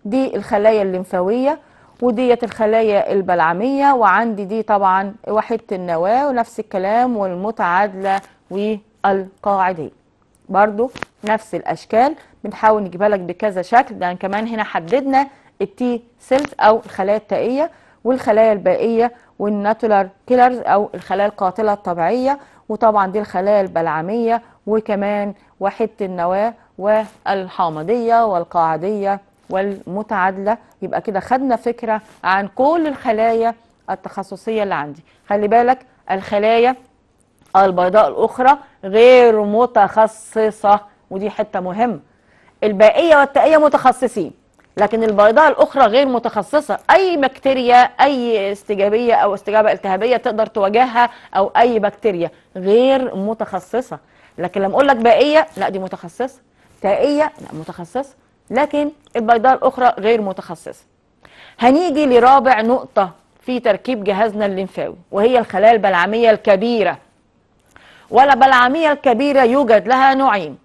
دي الخلايا الليمفاوية وديت الخلايا البلعمية وعندي دي طبعا وحيدة النواة ونفس الكلام والمتعادلة والمتعادلة القاعدي برضو نفس الاشكال بنحاول نجيبها لك بكذا شكل ده كمان هنا حددنا التي سيلز او الخلايا التائيه والخلايا البائيه والناتولار كيلرز او الخلايا القاتله الطبيعيه وطبعا دي الخلايا البلعميه وكمان وحده النواه والحامضيه والقاعديه والمتعادله يبقى كده خدنا فكره عن كل الخلايا التخصصيه اللي عندي خلي بالك الخلايا البيضاء الأخرى غير متخصصة ودي حتة مهمة الباقية والتائية متخصصين لكن البيضاء الأخرى غير متخصصة أي بكتيريا أي استجابية أو استجابة التهابية تقدر تواجهها أو أي بكتيريا غير متخصصة لكن لما أقول لك باقية لا دي متخصصة تائية لا متخصصة لكن البيضاء الأخرى غير متخصصة هنيجي لرابع نقطة في تركيب جهازنا الليمفاوي وهي الخلايا البلعمية الكبيرة والبلعمية الكبيرة يوجد لها نوعين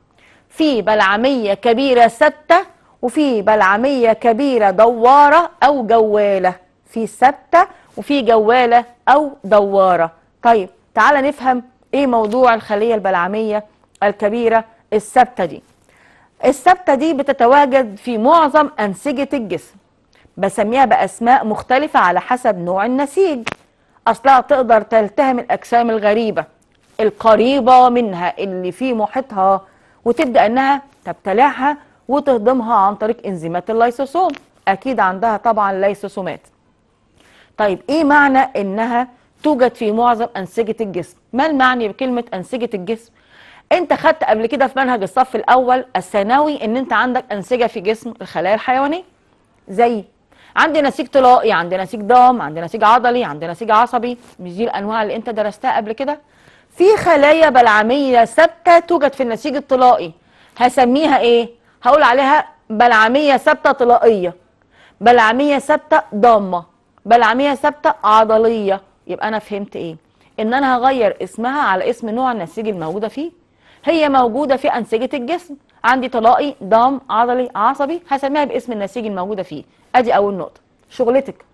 في بلعمية كبيرة ستة وفي بلعمية كبيرة دوارة أو جوالة في ستة وفي جوالة أو دوارة طيب تعال نفهم إيه موضوع الخلية البلعمية الكبيرة الثابتة دي الثابتة دي بتتواجد في معظم أنسجة الجسم بسميها بأسماء مختلفة على حسب نوع النسيج أصلها تقدر تلتهم الأجسام الغريبة القريبة منها اللي في محيطها وتبدأ أنها تبتلعها وتهضمها عن طريق إنزيمات اللايسوسوم أكيد عندها طبعا ليسوسومات طيب إيه معنى أنها توجد في معظم أنسجة الجسم ما المعنى بكلمة أنسجة الجسم انت خدت قبل كده في منهج الصف الاول الثانوي ان انت عندك انسجه في جسم الخلايا الحيوانيه زي عندي نسيج طلائي عندي نسيج ضام عندي نسيج عضلي عندي نسيج عصبي مش دي الانواع اللي انت درستها قبل كده في خلايا بلعمية ثابتة توجد في النسيج الطلائي هسميها ايه؟ هقول عليها بلعمية ثابتة طلائية بلعمية ثابتة ضامة بلعمية ثابتة عضلية يبقى أنا فهمت ايه؟ إن أنا هغير اسمها على اسم نوع النسيج الموجودة فيه هي موجودة في أنسجة الجسم عندي طلائي ضام عضلي عصبي هسميها باسم النسيج الموجودة فيه أدي أول نقطة شغلتك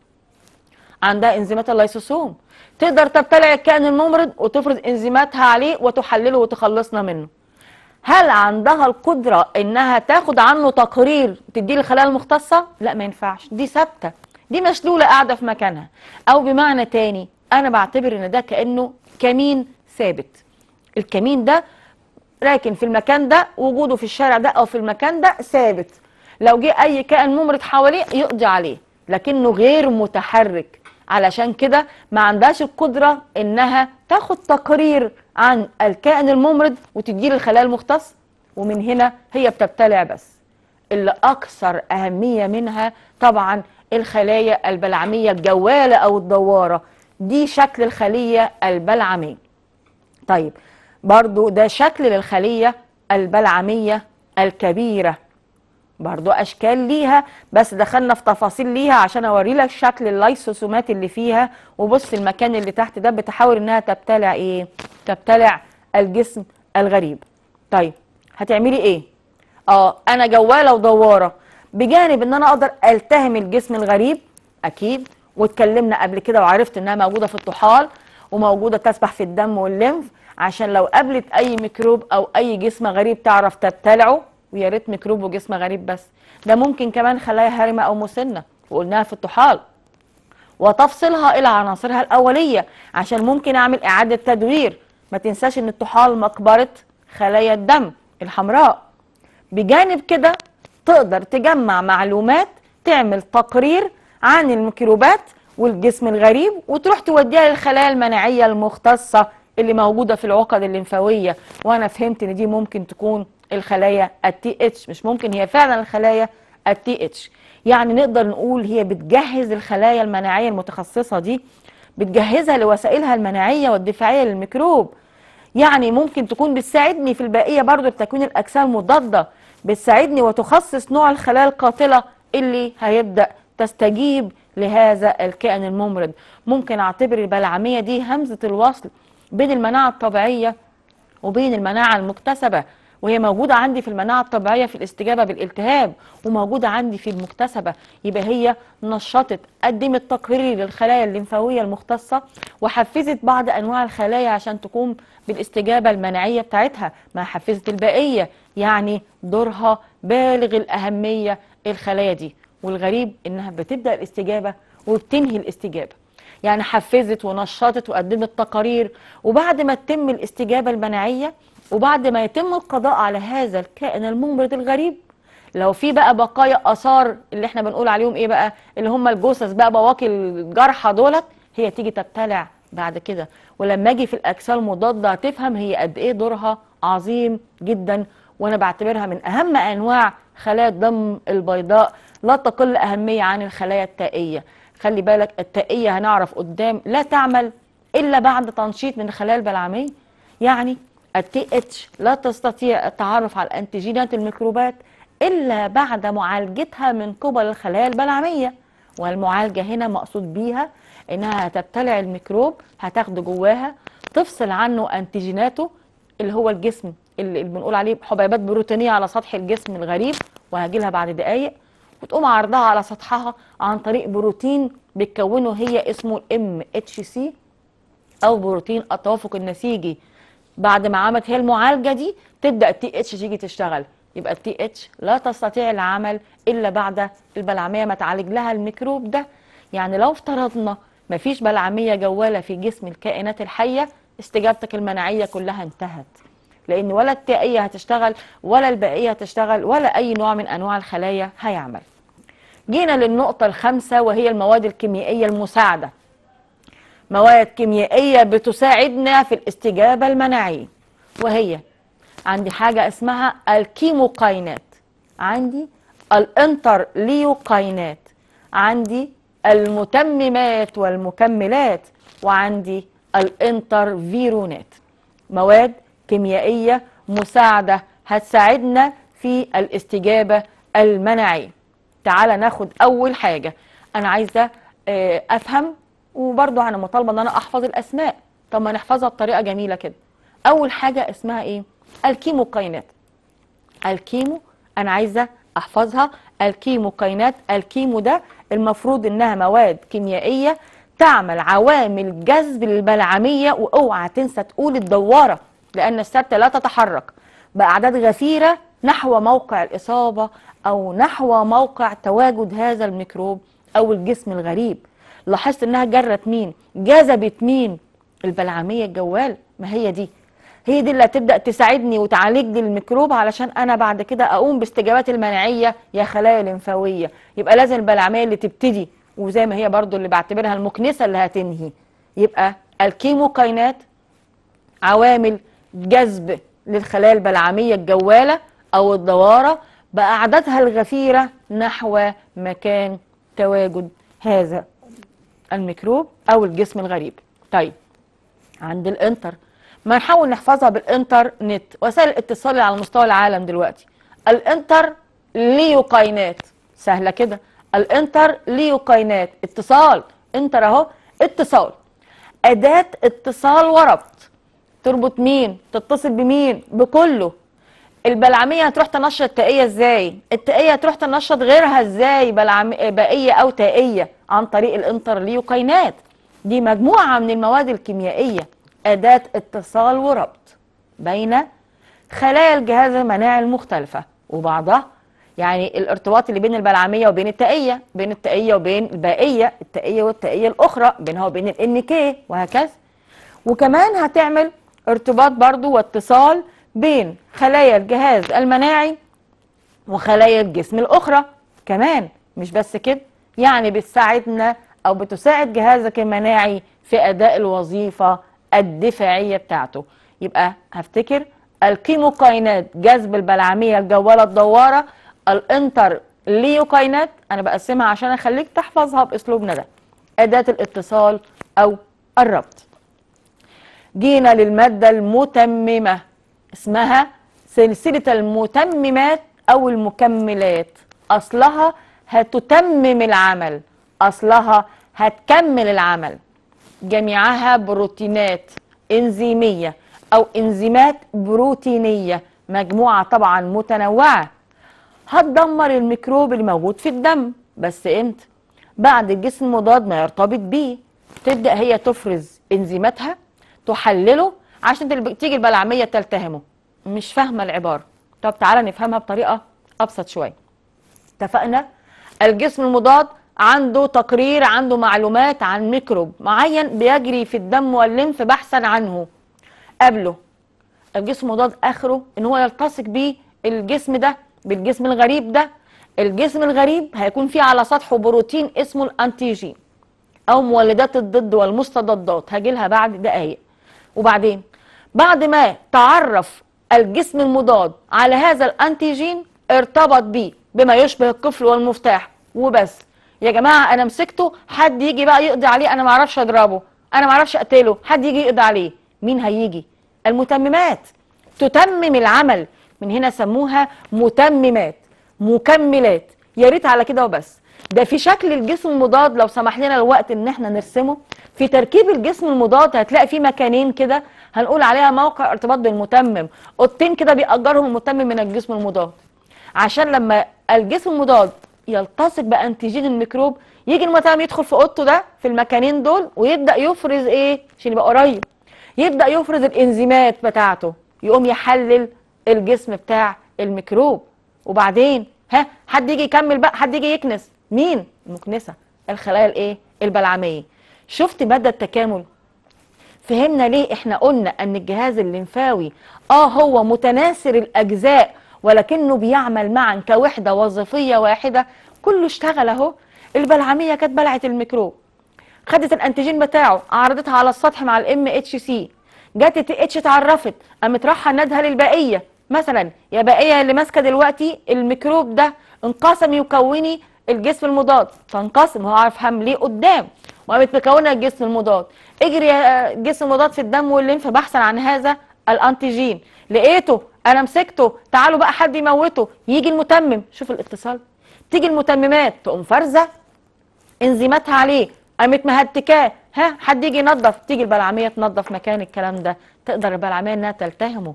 عندها انزيمات اللايسوسوم تقدر تبتلع الكائن الممرض وتفرز انزيماتها عليه وتحلله وتخلصنا منه هل عندها القدرة انها تاخد عنه تقرير تديه للخلايا المختصة لا ما ينفعش دي ثابتة دي مشلولة قاعدة في مكانها او بمعنى تاني انا بعتبر ان ده كأنه كمين ثابت الكمين ده راكن في المكان ده وجوده في الشارع ده او في المكان ده ثابت لو جه اي كائن ممرض حواليه يقضي عليه لكنه غير متحرك علشان كده ما عندهاش القدرة انها تاخد تقرير عن الكائن الممرض وتديه للخلايا المختص ومن هنا هي بتبتلع بس اللي اكثر اهمية منها طبعا الخلايا البلعمية الجوالة او الدوارة دي شكل الخلية البلعمية طيب برضو ده شكل للخلية البلعمية الكبيرة برضو اشكال ليها بس دخلنا في تفاصيل ليها عشان اوري لك شكل اللايسوسومات اللي فيها وبص المكان اللي تحت ده بتحاول انها تبتلع ايه تبتلع الجسم الغريب طيب هتعملي ايه اه انا جواله ودواره بجانب ان انا اقدر التهم الجسم الغريب اكيد واتكلمنا قبل كده وعرفت انها موجوده في الطحال وموجوده تسبح في الدم والليمف عشان لو قابلت اي ميكروب او اي جسم غريب تعرف تبتلعه ويا ريت ميكروب وجسم غريب بس ده ممكن كمان خلايا هارمه او مسنه وقلناها في الطحال وتفصيلها الى عناصرها الاوليه عشان ممكن اعمل اعاده تدوير ما تنساش ان الطحال مقبره خلايا الدم الحمراء بجانب كده تقدر تجمع معلومات تعمل تقرير عن الميكروبات والجسم الغريب وتروح توديها للخلايا المناعيه المختصه اللي موجوده في العقد الليمفاويه وانا فهمت ان دي ممكن تكون الخلايا التي اتش مش ممكن هي فعلا الخلايا التي اتش يعني نقدر نقول هي بتجهز الخلايا المناعيه المتخصصه دي بتجهزها لوسائلها المناعيه والدفاعيه للميكروب يعني ممكن تكون بتساعدني في الباقيه برضو لتكوين الاجسام المضاده بتساعدني وتخصص نوع الخلايا القاتله اللي هيبدا تستجيب لهذا الكائن الممرض ممكن اعتبر البلعميه دي همزه الوصل بين المناعه الطبيعيه وبين المناعه المكتسبه وهي موجودة عندي في المناعة الطبيعية في الاستجابة بالالتهاب وموجودة عندي في المكتسبة يبقى هي نشطت قدمت تقرير للخلايا الليمفاوية المختصة وحفزت بعض أنواع الخلايا عشان تقوم بالاستجابة المناعية بتاعتها ما حفزت البقية يعني دورها بالغ الأهمية الخلايا دي والغريب إنها بتبدأ الاستجابة وبتنهي الاستجابة يعني حفزت ونشطت وقدمت تقارير وبعد ما تتم الاستجابة المناعية وبعد ما يتم القضاء على هذا الكائن الممرض الغريب لو في بقى بقايا اثار اللي احنا بنقول عليهم ايه بقى اللي هم الجثث بقى بواقي الجرحى دولت هي تيجي تبتلع بعد كده ولما اجي في الاجسام المضاده تفهم هي قد ايه دورها عظيم جدا وانا بعتبرها من اهم انواع خلايا الدم البيضاء لا تقل اهميه عن الخلايا التائيه خلي بالك التائيه هنعرف قدام لا تعمل الا بعد تنشيط من الخلايا البلعميه يعني التي اتش لا تستطيع التعرف على أنتيجينات الميكروبات إلا بعد معالجتها من قبل الخلايا البلعمية والمعالجة هنا مقصود بيها إنها هتبتلع الميكروب هتاخده جواها تفصل عنه أنتيجيناته اللي هو الجسم اللي بنقول عليه حبيبات بروتينية على سطح الجسم الغريب لها بعد دقايق وتقوم عرضها على سطحها عن طريق بروتين بتكونه هي اسمه اتش سي أو بروتين التوافق النسيجي بعد ما عملت هي المعالجه دي تبدا التي اتش تيجي تشتغل يبقى التي اتش لا تستطيع العمل الا بعد البلعميه ما تعالج لها الميكروب ده يعني لو افترضنا ما فيش بلعميه جواله في جسم الكائنات الحيه استجابتك المناعيه كلها انتهت لان ولا التائيه هتشتغل ولا البائيه هتشتغل ولا اي نوع من انواع الخلايا هيعمل جينا للنقطه الخامسه وهي المواد الكيميائيه المساعده مواد كيميائية بتساعدنا في الاستجابة المناعية وهي عندي حاجة اسمها الكيموكاينات عندي الانترليوكاينات عندي المتممات والمكملات وعندي الانترفيرونات مواد كيميائية مساعدة هتساعدنا في الاستجابة المناعية تعال ناخد أول حاجة أنا عايزة آه، أفهم وبرضه انا مطالبه ان انا احفظ الاسماء طب ما نحفظها بطريقه جميله كده اول حاجه اسمها ايه الكيمو كاينات الكيمو انا عايزه احفظها الكيمو كاينات الكيمو ده المفروض انها مواد كيميائيه تعمل عوامل جذب للبلعميه واوعى تنسى تقول الدواره لان الثابته لا تتحرك باعداد غفيره نحو موقع الاصابه او نحو موقع تواجد هذا الميكروب او الجسم الغريب لاحظت انها جرت مين جذبت مين البلعميه الجوال ما هي دي هي دي اللي هتبدا تساعدني وتعالج لي الميكروب علشان انا بعد كده اقوم باستجابات المناعيه يا خلايا الليمفاويه يبقى لازم البلعميه اللي تبتدي وزي ما هي برضو اللي بعتبرها المكنسه اللي هتنهي يبقى الكيموكاينات عوامل جذب للخلايا البلعميه الجواله او الدواره باعدادها الغفيره نحو مكان تواجد هذا الميكروب او الجسم الغريب طيب عند الانتر ما نحاول نحفظها بالانترنت وسائل الاتصال على مستوى العالم دلوقتي الانتر ليوقينات سهله كده الانتر ليوقينات اتصال انتر اهو اتصال اداه اتصال وربط تربط مين تتصل بمين بكله البلعميه هتروح تنشط تائيه ازاي التائيه هتروح تنشط غيرها ازاي بلعم بائيه او تائيه عن طريق الانترليوكينات دي مجموعة من المواد الكيميائية أداة اتصال وربط بين خلايا الجهاز المناعي المختلفة وبعضها يعني الارتباط اللي بين البلعمية وبين التائية بين التائية وبين البائية التائية والتائية الأخرى بينها وبين الان كي وهكذا وكمان هتعمل ارتباط برضو واتصال بين خلايا الجهاز المناعي وخلايا الجسم الأخرى كمان مش بس كده يعني بتساعدنا أو بتساعد جهازك المناعي في أداء الوظيفة الدفاعية بتاعته يبقى هفتكر الكيموكاينات جذب البلعمية الجوالة الدوارة الانتر ليوكاينات أنا بقسمها عشان أخليك تحفظها بأسلوبنا ده أداة الاتصال أو الربط جينا للمادة المتممة اسمها سلسلة المتممات أو المكملات أصلها هتتمم العمل أصلها هتكمل العمل جميعها بروتينات إنزيمية أو إنزيمات بروتينية مجموعة طبعا متنوعة هتدمر الميكروب الموجود في الدم بس امتى بعد الجسم مضاد ما يرتبط بيه تبدأ هي تفرز إنزيماتها تحلله عشان تيجي البلعمية تلتهمه مش فاهمة العبارة طب تعالى نفهمها بطريقة أبسط شوية اتفقنا الجسم المضاد عنده تقرير عنده معلومات عن ميكروب معين بيجري في الدم والليمف بحثا عنه قبله الجسم المضاد اخره ان هو يلتصق بيه الجسم ده بالجسم الغريب ده الجسم الغريب هيكون فيه على سطحه بروتين اسمه الانتيجين او مولدات الضد والمستضدات هاجي لها بعد دقائق وبعدين بعد ما تعرف الجسم المضاد على هذا الانتيجين ارتبط بيه بما يشبه القفل والمفتاح وبس يا جماعه انا مسكته حد يجي بقى يقضي عليه انا ما اعرفش اضربه انا ما اعرفش اقتله حد يجي يقضي عليه مين هيجي المتممات تتمم العمل من هنا سموها متممات مكملات يا ريت على كده وبس ده في شكل الجسم المضاد لو سمح لنا الوقت ان احنا نرسمه في تركيب الجسم المضاد هتلاقي فيه مكانين كده هنقول عليها موقع ارتباط بالمتمم اوضتين كده بيأجرهم المتمم من الجسم المضاد عشان لما الجسم المضاد يلتصق بانتيجين الميكروب يجي المطعم يدخل في اوضته ده في المكانين دول ويبدا يفرز ايه عشان يبقى قريب يبدا يفرز الانزيمات بتاعته يقوم يحلل الجسم بتاع الميكروب وبعدين ها حد يجي يكمل بقى حد يجي يكنس مين المكنسه الخلايا الايه البلعميه شفت مدى التكامل فهمنا ليه احنا قلنا ان الجهاز الليمفاوي اه هو متناسر الاجزاء ولكنه بيعمل معا كوحدة وظيفية واحدة كله اشتغل اهو البلعمية كانت بلعت الميكروب خدت الانتيجين بتاعه عرضتها على السطح مع الام اتش سي جت التي اتش اتعرفت قامت راحة نادها للبقية مثلا يا بقية اللي ماسكة دلوقتي الميكروب ده انقسم يكوني الجسم المضاد فانقسم هو عارف ليه قدام وقامت مكونه الجسم المضاد اجري جسم المضاد في الدم واللينف بحثا عن هذا الانتيجين لقيته انا مسكته تعالوا بقى حد يموته يجي المتمم شوف الاتصال تيجي المتممات تقوم فارزه انزيماتها عليه قامت مهتكاه ها حد يجي ينظف تيجي البلعميه تنظف مكان الكلام ده تقدر البلعميه انها تلتهمه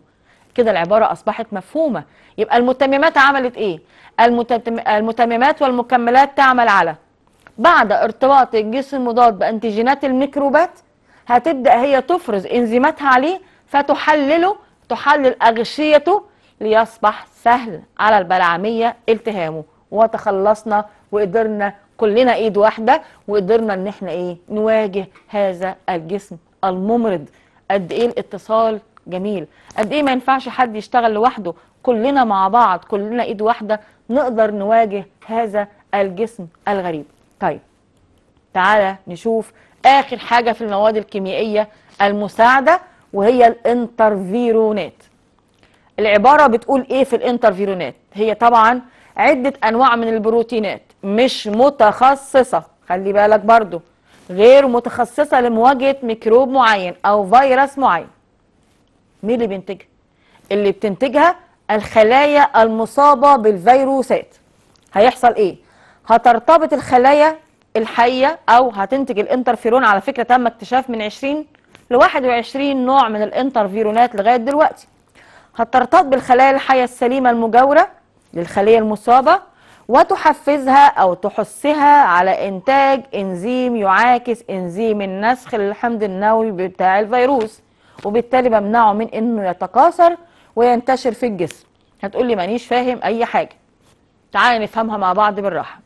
كده العباره اصبحت مفهومه يبقى المتممات عملت ايه المتم... المتممات والمكملات تعمل على بعد ارتباط الجسم المضاد بانتيجينات الميكروبات هتبدا هي تفرز انزيماتها عليه فتحلله تحلل أغشيته ليصبح سهل على البلعمية التهامه وتخلصنا وقدرنا كلنا ايد واحدة وقدرنا ان احنا ايه نواجه هذا الجسم الممرض قد ايه الاتصال جميل قد ايه ما ينفعش حد يشتغل لوحده كلنا مع بعض كلنا ايد واحدة نقدر نواجه هذا الجسم الغريب طيب تعالى نشوف اخر حاجة في المواد الكيميائية المساعدة وهي الانترفيرونات العبارة بتقول ايه في الانترفيرونات هي طبعا عدة انواع من البروتينات مش متخصصة خلي بالك برضو غير متخصصة لمواجهة ميكروب معين او فيروس معين مين اللي بينتجها اللي بتنتجها الخلايا المصابة بالفيروسات هيحصل ايه هترتبط الخلايا الحية او هتنتج الانترفيرون على فكرة تم اكتشاف من 20 ل 21 نوع من الانترفيرونات لغايه دلوقتي هترتبط بالخلايا الحيه السليمه المجاوره للخليه المصابه وتحفزها او تحثها على انتاج انزيم يعاكس انزيم النسخ للحمض النووي بتاع الفيروس وبالتالي بمنعه من انه يتكاثر وينتشر في الجسم هتقول لي مانيش فاهم اي حاجه تعالى نفهمها مع بعض بالراحه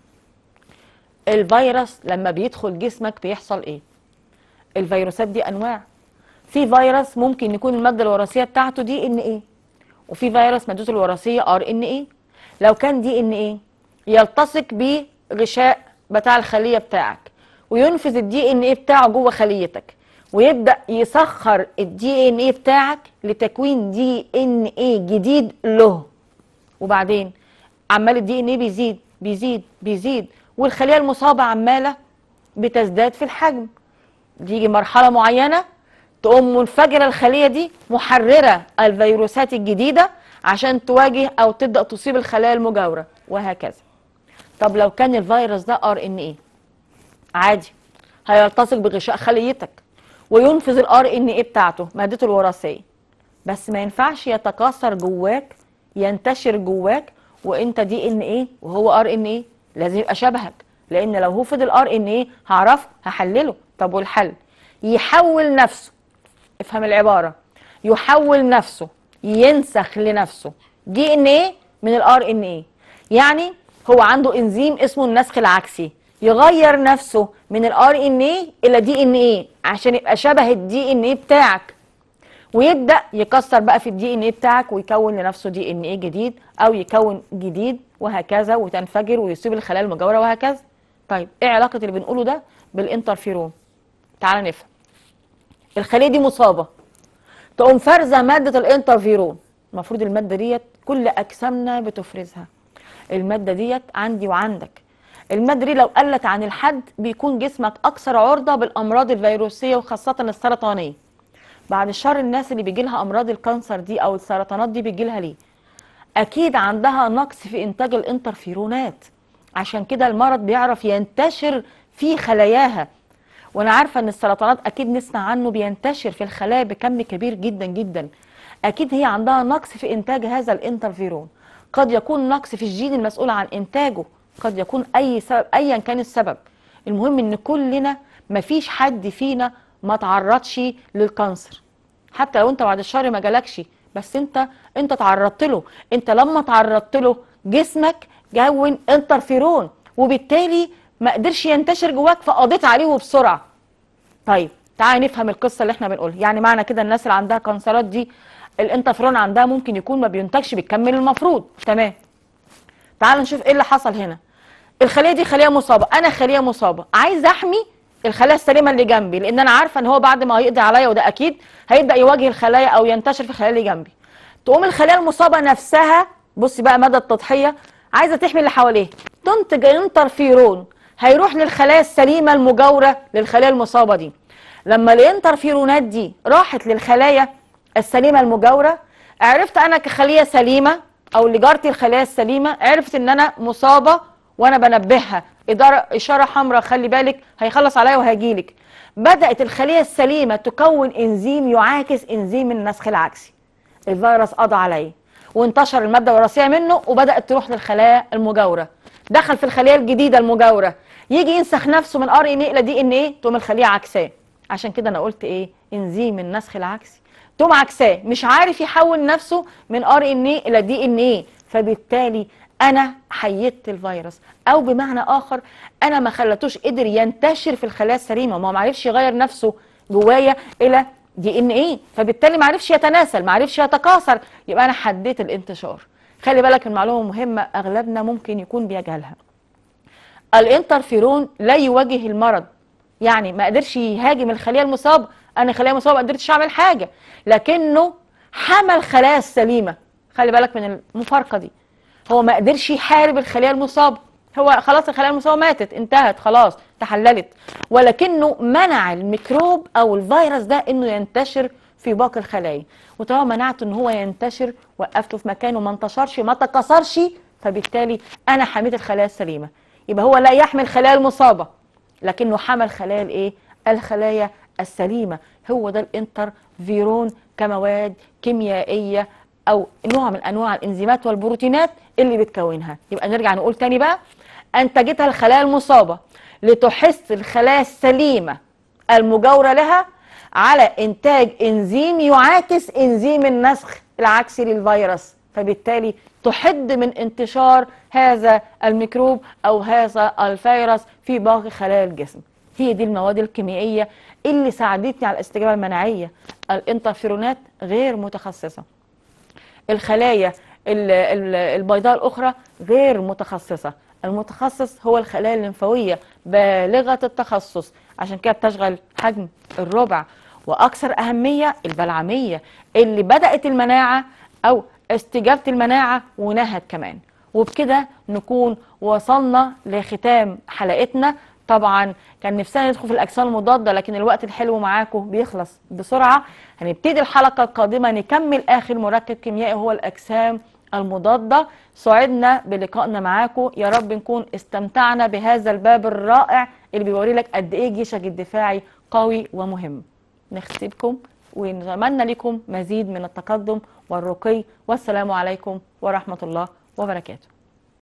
الفيروس لما بيدخل جسمك بيحصل ايه الفيروسات دي انواع في فيروس ممكن يكون الماده الوراثيه بتاعته دي ان ايه وفي فيروس مادته الوراثيه ار ان ايه لو كان دي ان ايه يلتصق بغشاء بتاع الخليه بتاعك وينفذ الدي ان ايه بتاعه جوه خليتك ويبدا يسخر الدي ان ايه بتاعك لتكوين دي ان ايه جديد له وبعدين عمال الدي ان ايه بيزيد بيزيد بيزيد والخليه المصابه عماله بتزداد في الحجم تيجي مرحله معينه تقوم منفجرة الخلية دي محررة الفيروسات الجديدة عشان تواجه أو تبدأ تصيب الخلايا المجاورة وهكذا طب لو كان الفيروس ده ار ان ايه عادي هيلتصق بغشاء خليتك وينفذ الار ان ايه بتاعته مادته الوراثيه بس ما ينفعش يتكاثر جواك ينتشر جواك وانت دي ان ايه وهو ار ان ايه لازم يبقى شبهك لان لو هو فضل ار ان ايه هعرفه هحلله طب والحل يحول نفسه افهم العبارة يحول نفسه ينسخ لنفسه دي ان ايه من الار ان ايه يعني هو عنده انزيم اسمه النسخ العكسي يغير نفسه من الار ان ايه الى دي ان ايه عشان يبقى شبه الدي ان ايه بتاعك ويبدا يكسر بقى في الدي ان ايه بتاعك ويكون لنفسه دي ان ايه جديد او يكون جديد وهكذا وتنفجر ويصيب الخلايا المجاوره وهكذا طيب ايه علاقه اللي بنقوله ده بالانترفيرون تعال نفهم الخليه دي مصابه تقوم فارزه ماده الانترفيرون المفروض الماده ديت كل اجسامنا بتفرزها الماده ديت عندي وعندك الماده دي لو قلت عن الحد بيكون جسمك اكثر عرضه بالامراض الفيروسيه وخاصه السرطانيه بعد الشر الناس اللي بيجي لها امراض الكانسر دي او السرطانات دي بيجي لها ليه اكيد عندها نقص في انتاج الانترفيرونات عشان كده المرض بيعرف ينتشر في خلاياها وانا عارفه ان السرطانات اكيد نسمع عنه بينتشر في الخلايا بكم كبير جدا جدا اكيد هي عندها نقص في انتاج هذا الانترفيرون قد يكون نقص في الجين المسؤول عن انتاجه قد يكون اي سبب ايا كان السبب المهم ان كلنا مفيش حد فينا ما تعرضش للكانسر حتى لو انت بعد الشهر ما جالكش بس انت انت تعرضت له انت لما تعرضت له جسمك جون انترفيرون وبالتالي ما قدرش ينتشر جواك فقضيت عليه وبسرعه طيب تعالى نفهم القصه اللي احنا بنقولها يعني معنى كده الناس اللي عندها كانسرات دي الانتفرون عندها ممكن يكون ما بينتجش بيكمل المفروض تمام تعالى نشوف ايه اللي حصل هنا الخليه دي خليه مصابه انا خليه مصابه عايزه احمي الخلايا السليمه اللي جنبي لان انا عارفه ان هو بعد ما هيقضي عليا وده اكيد هيبدا يواجه الخلايا او ينتشر في الخلايا اللي جنبي تقوم الخلايا المصابه نفسها بصي بقى مدى التضحيه عايزه تحمي اللي حواليها تنتج انترفيرون هيروح للخلايا السليمه المجاوره للخلايا المصابه دي لما الانترفيرونات دي راحت للخلايا السليمه المجاوره عرفت انا كخليه سليمه او لجارتي الخلايا السليمه عرفت ان انا مصابه وانا بنبهها اداره اشاره حمراء خلي بالك هيخلص عليا وهيجيلك بدات الخليه السليمه تكون انزيم يعاكس انزيم النسخ العكسي الفيروس قضى عليه وانتشر الماده الوراثيه منه وبدات تروح للخلايا المجاوره دخل في الخليه الجديده المجاوره يجي ينسخ نفسه من ار ان ايه الى دي ان ايه تقوم الخليه عكساه عشان كده انا قلت ايه انزيم النسخ العكسي تقوم عكساه مش عارف يحول نفسه من ار ان ايه الى دي ان ايه فبالتالي انا حيدت الفيروس او بمعنى اخر انا ما خلتوش قدر ينتشر في الخلايا السليمه ما هو ما عرفش يغير نفسه جوايا الى دي ان ايه فبالتالي ما عرفش يتناسل ما عرفش يتكاثر يبقى انا حديت الانتشار خلي بالك المعلومه مهمه اغلبنا ممكن يكون بيجهلها الانترفيرون لا يواجه المرض يعني ما قدرش يهاجم الخليه المصابه انا خليه مصابه ما قدرتش اعمل حاجه لكنه حمى الخلايا السليمه خلي بالك من المفارقه دي هو ما قدرش يحارب الخليه المصابه هو خلاص الخلايا المصابه ماتت انتهت خلاص تحللت ولكنه منع الميكروب او الفيروس ده انه ينتشر في باقي الخلايا وطالما منعته ان هو ينتشر وقفته في مكانه ما انتشرش ما تكسرش فبالتالي انا حميت الخلايا السليمه يبقى هو لا يحمل خلايا المصابة لكنه حمل خلايا الايه الخلايا السليمة هو ده الانترفيرون كمواد كيميائية او نوع من انواع الانزيمات والبروتينات اللي بتكونها يبقى نرجع نقول تاني بقى انتجتها الخلايا المصابة لتحث الخلايا السليمة المجاورة لها على انتاج انزيم يعاكس انزيم النسخ العكسي للفيروس فبالتالي تحد من انتشار هذا الميكروب أو هذا الفيروس في باقي خلايا الجسم هي دي المواد الكيميائية اللي ساعدتني على الاستجابة المناعية الانترفيرونات غير متخصصة الخلايا البيضاء الأخرى غير متخصصة المتخصص هو الخلايا الليمفاوية بالغة التخصص عشان كده بتشغل حجم الربع وأكثر أهمية البلعمية اللي بدأت المناعة أو استجابة المناعة ونهت كمان وبكده نكون وصلنا لختام حلقتنا طبعا كان نفسنا ندخل في الاجسام المضاده لكن الوقت الحلو معاكم بيخلص بسرعه هنبتدي الحلقه القادمه نكمل اخر مركب كيميائي هو الاجسام المضاده سعدنا بلقائنا معاكم يا رب نكون استمتعنا بهذا الباب الرائع اللي بيوري لك قد ايه جيشك الدفاعي قوي ومهم نخسيبكم ونتمنى لكم مزيد من التقدم والرقي والسلام عليكم ورحمة الله وبركاته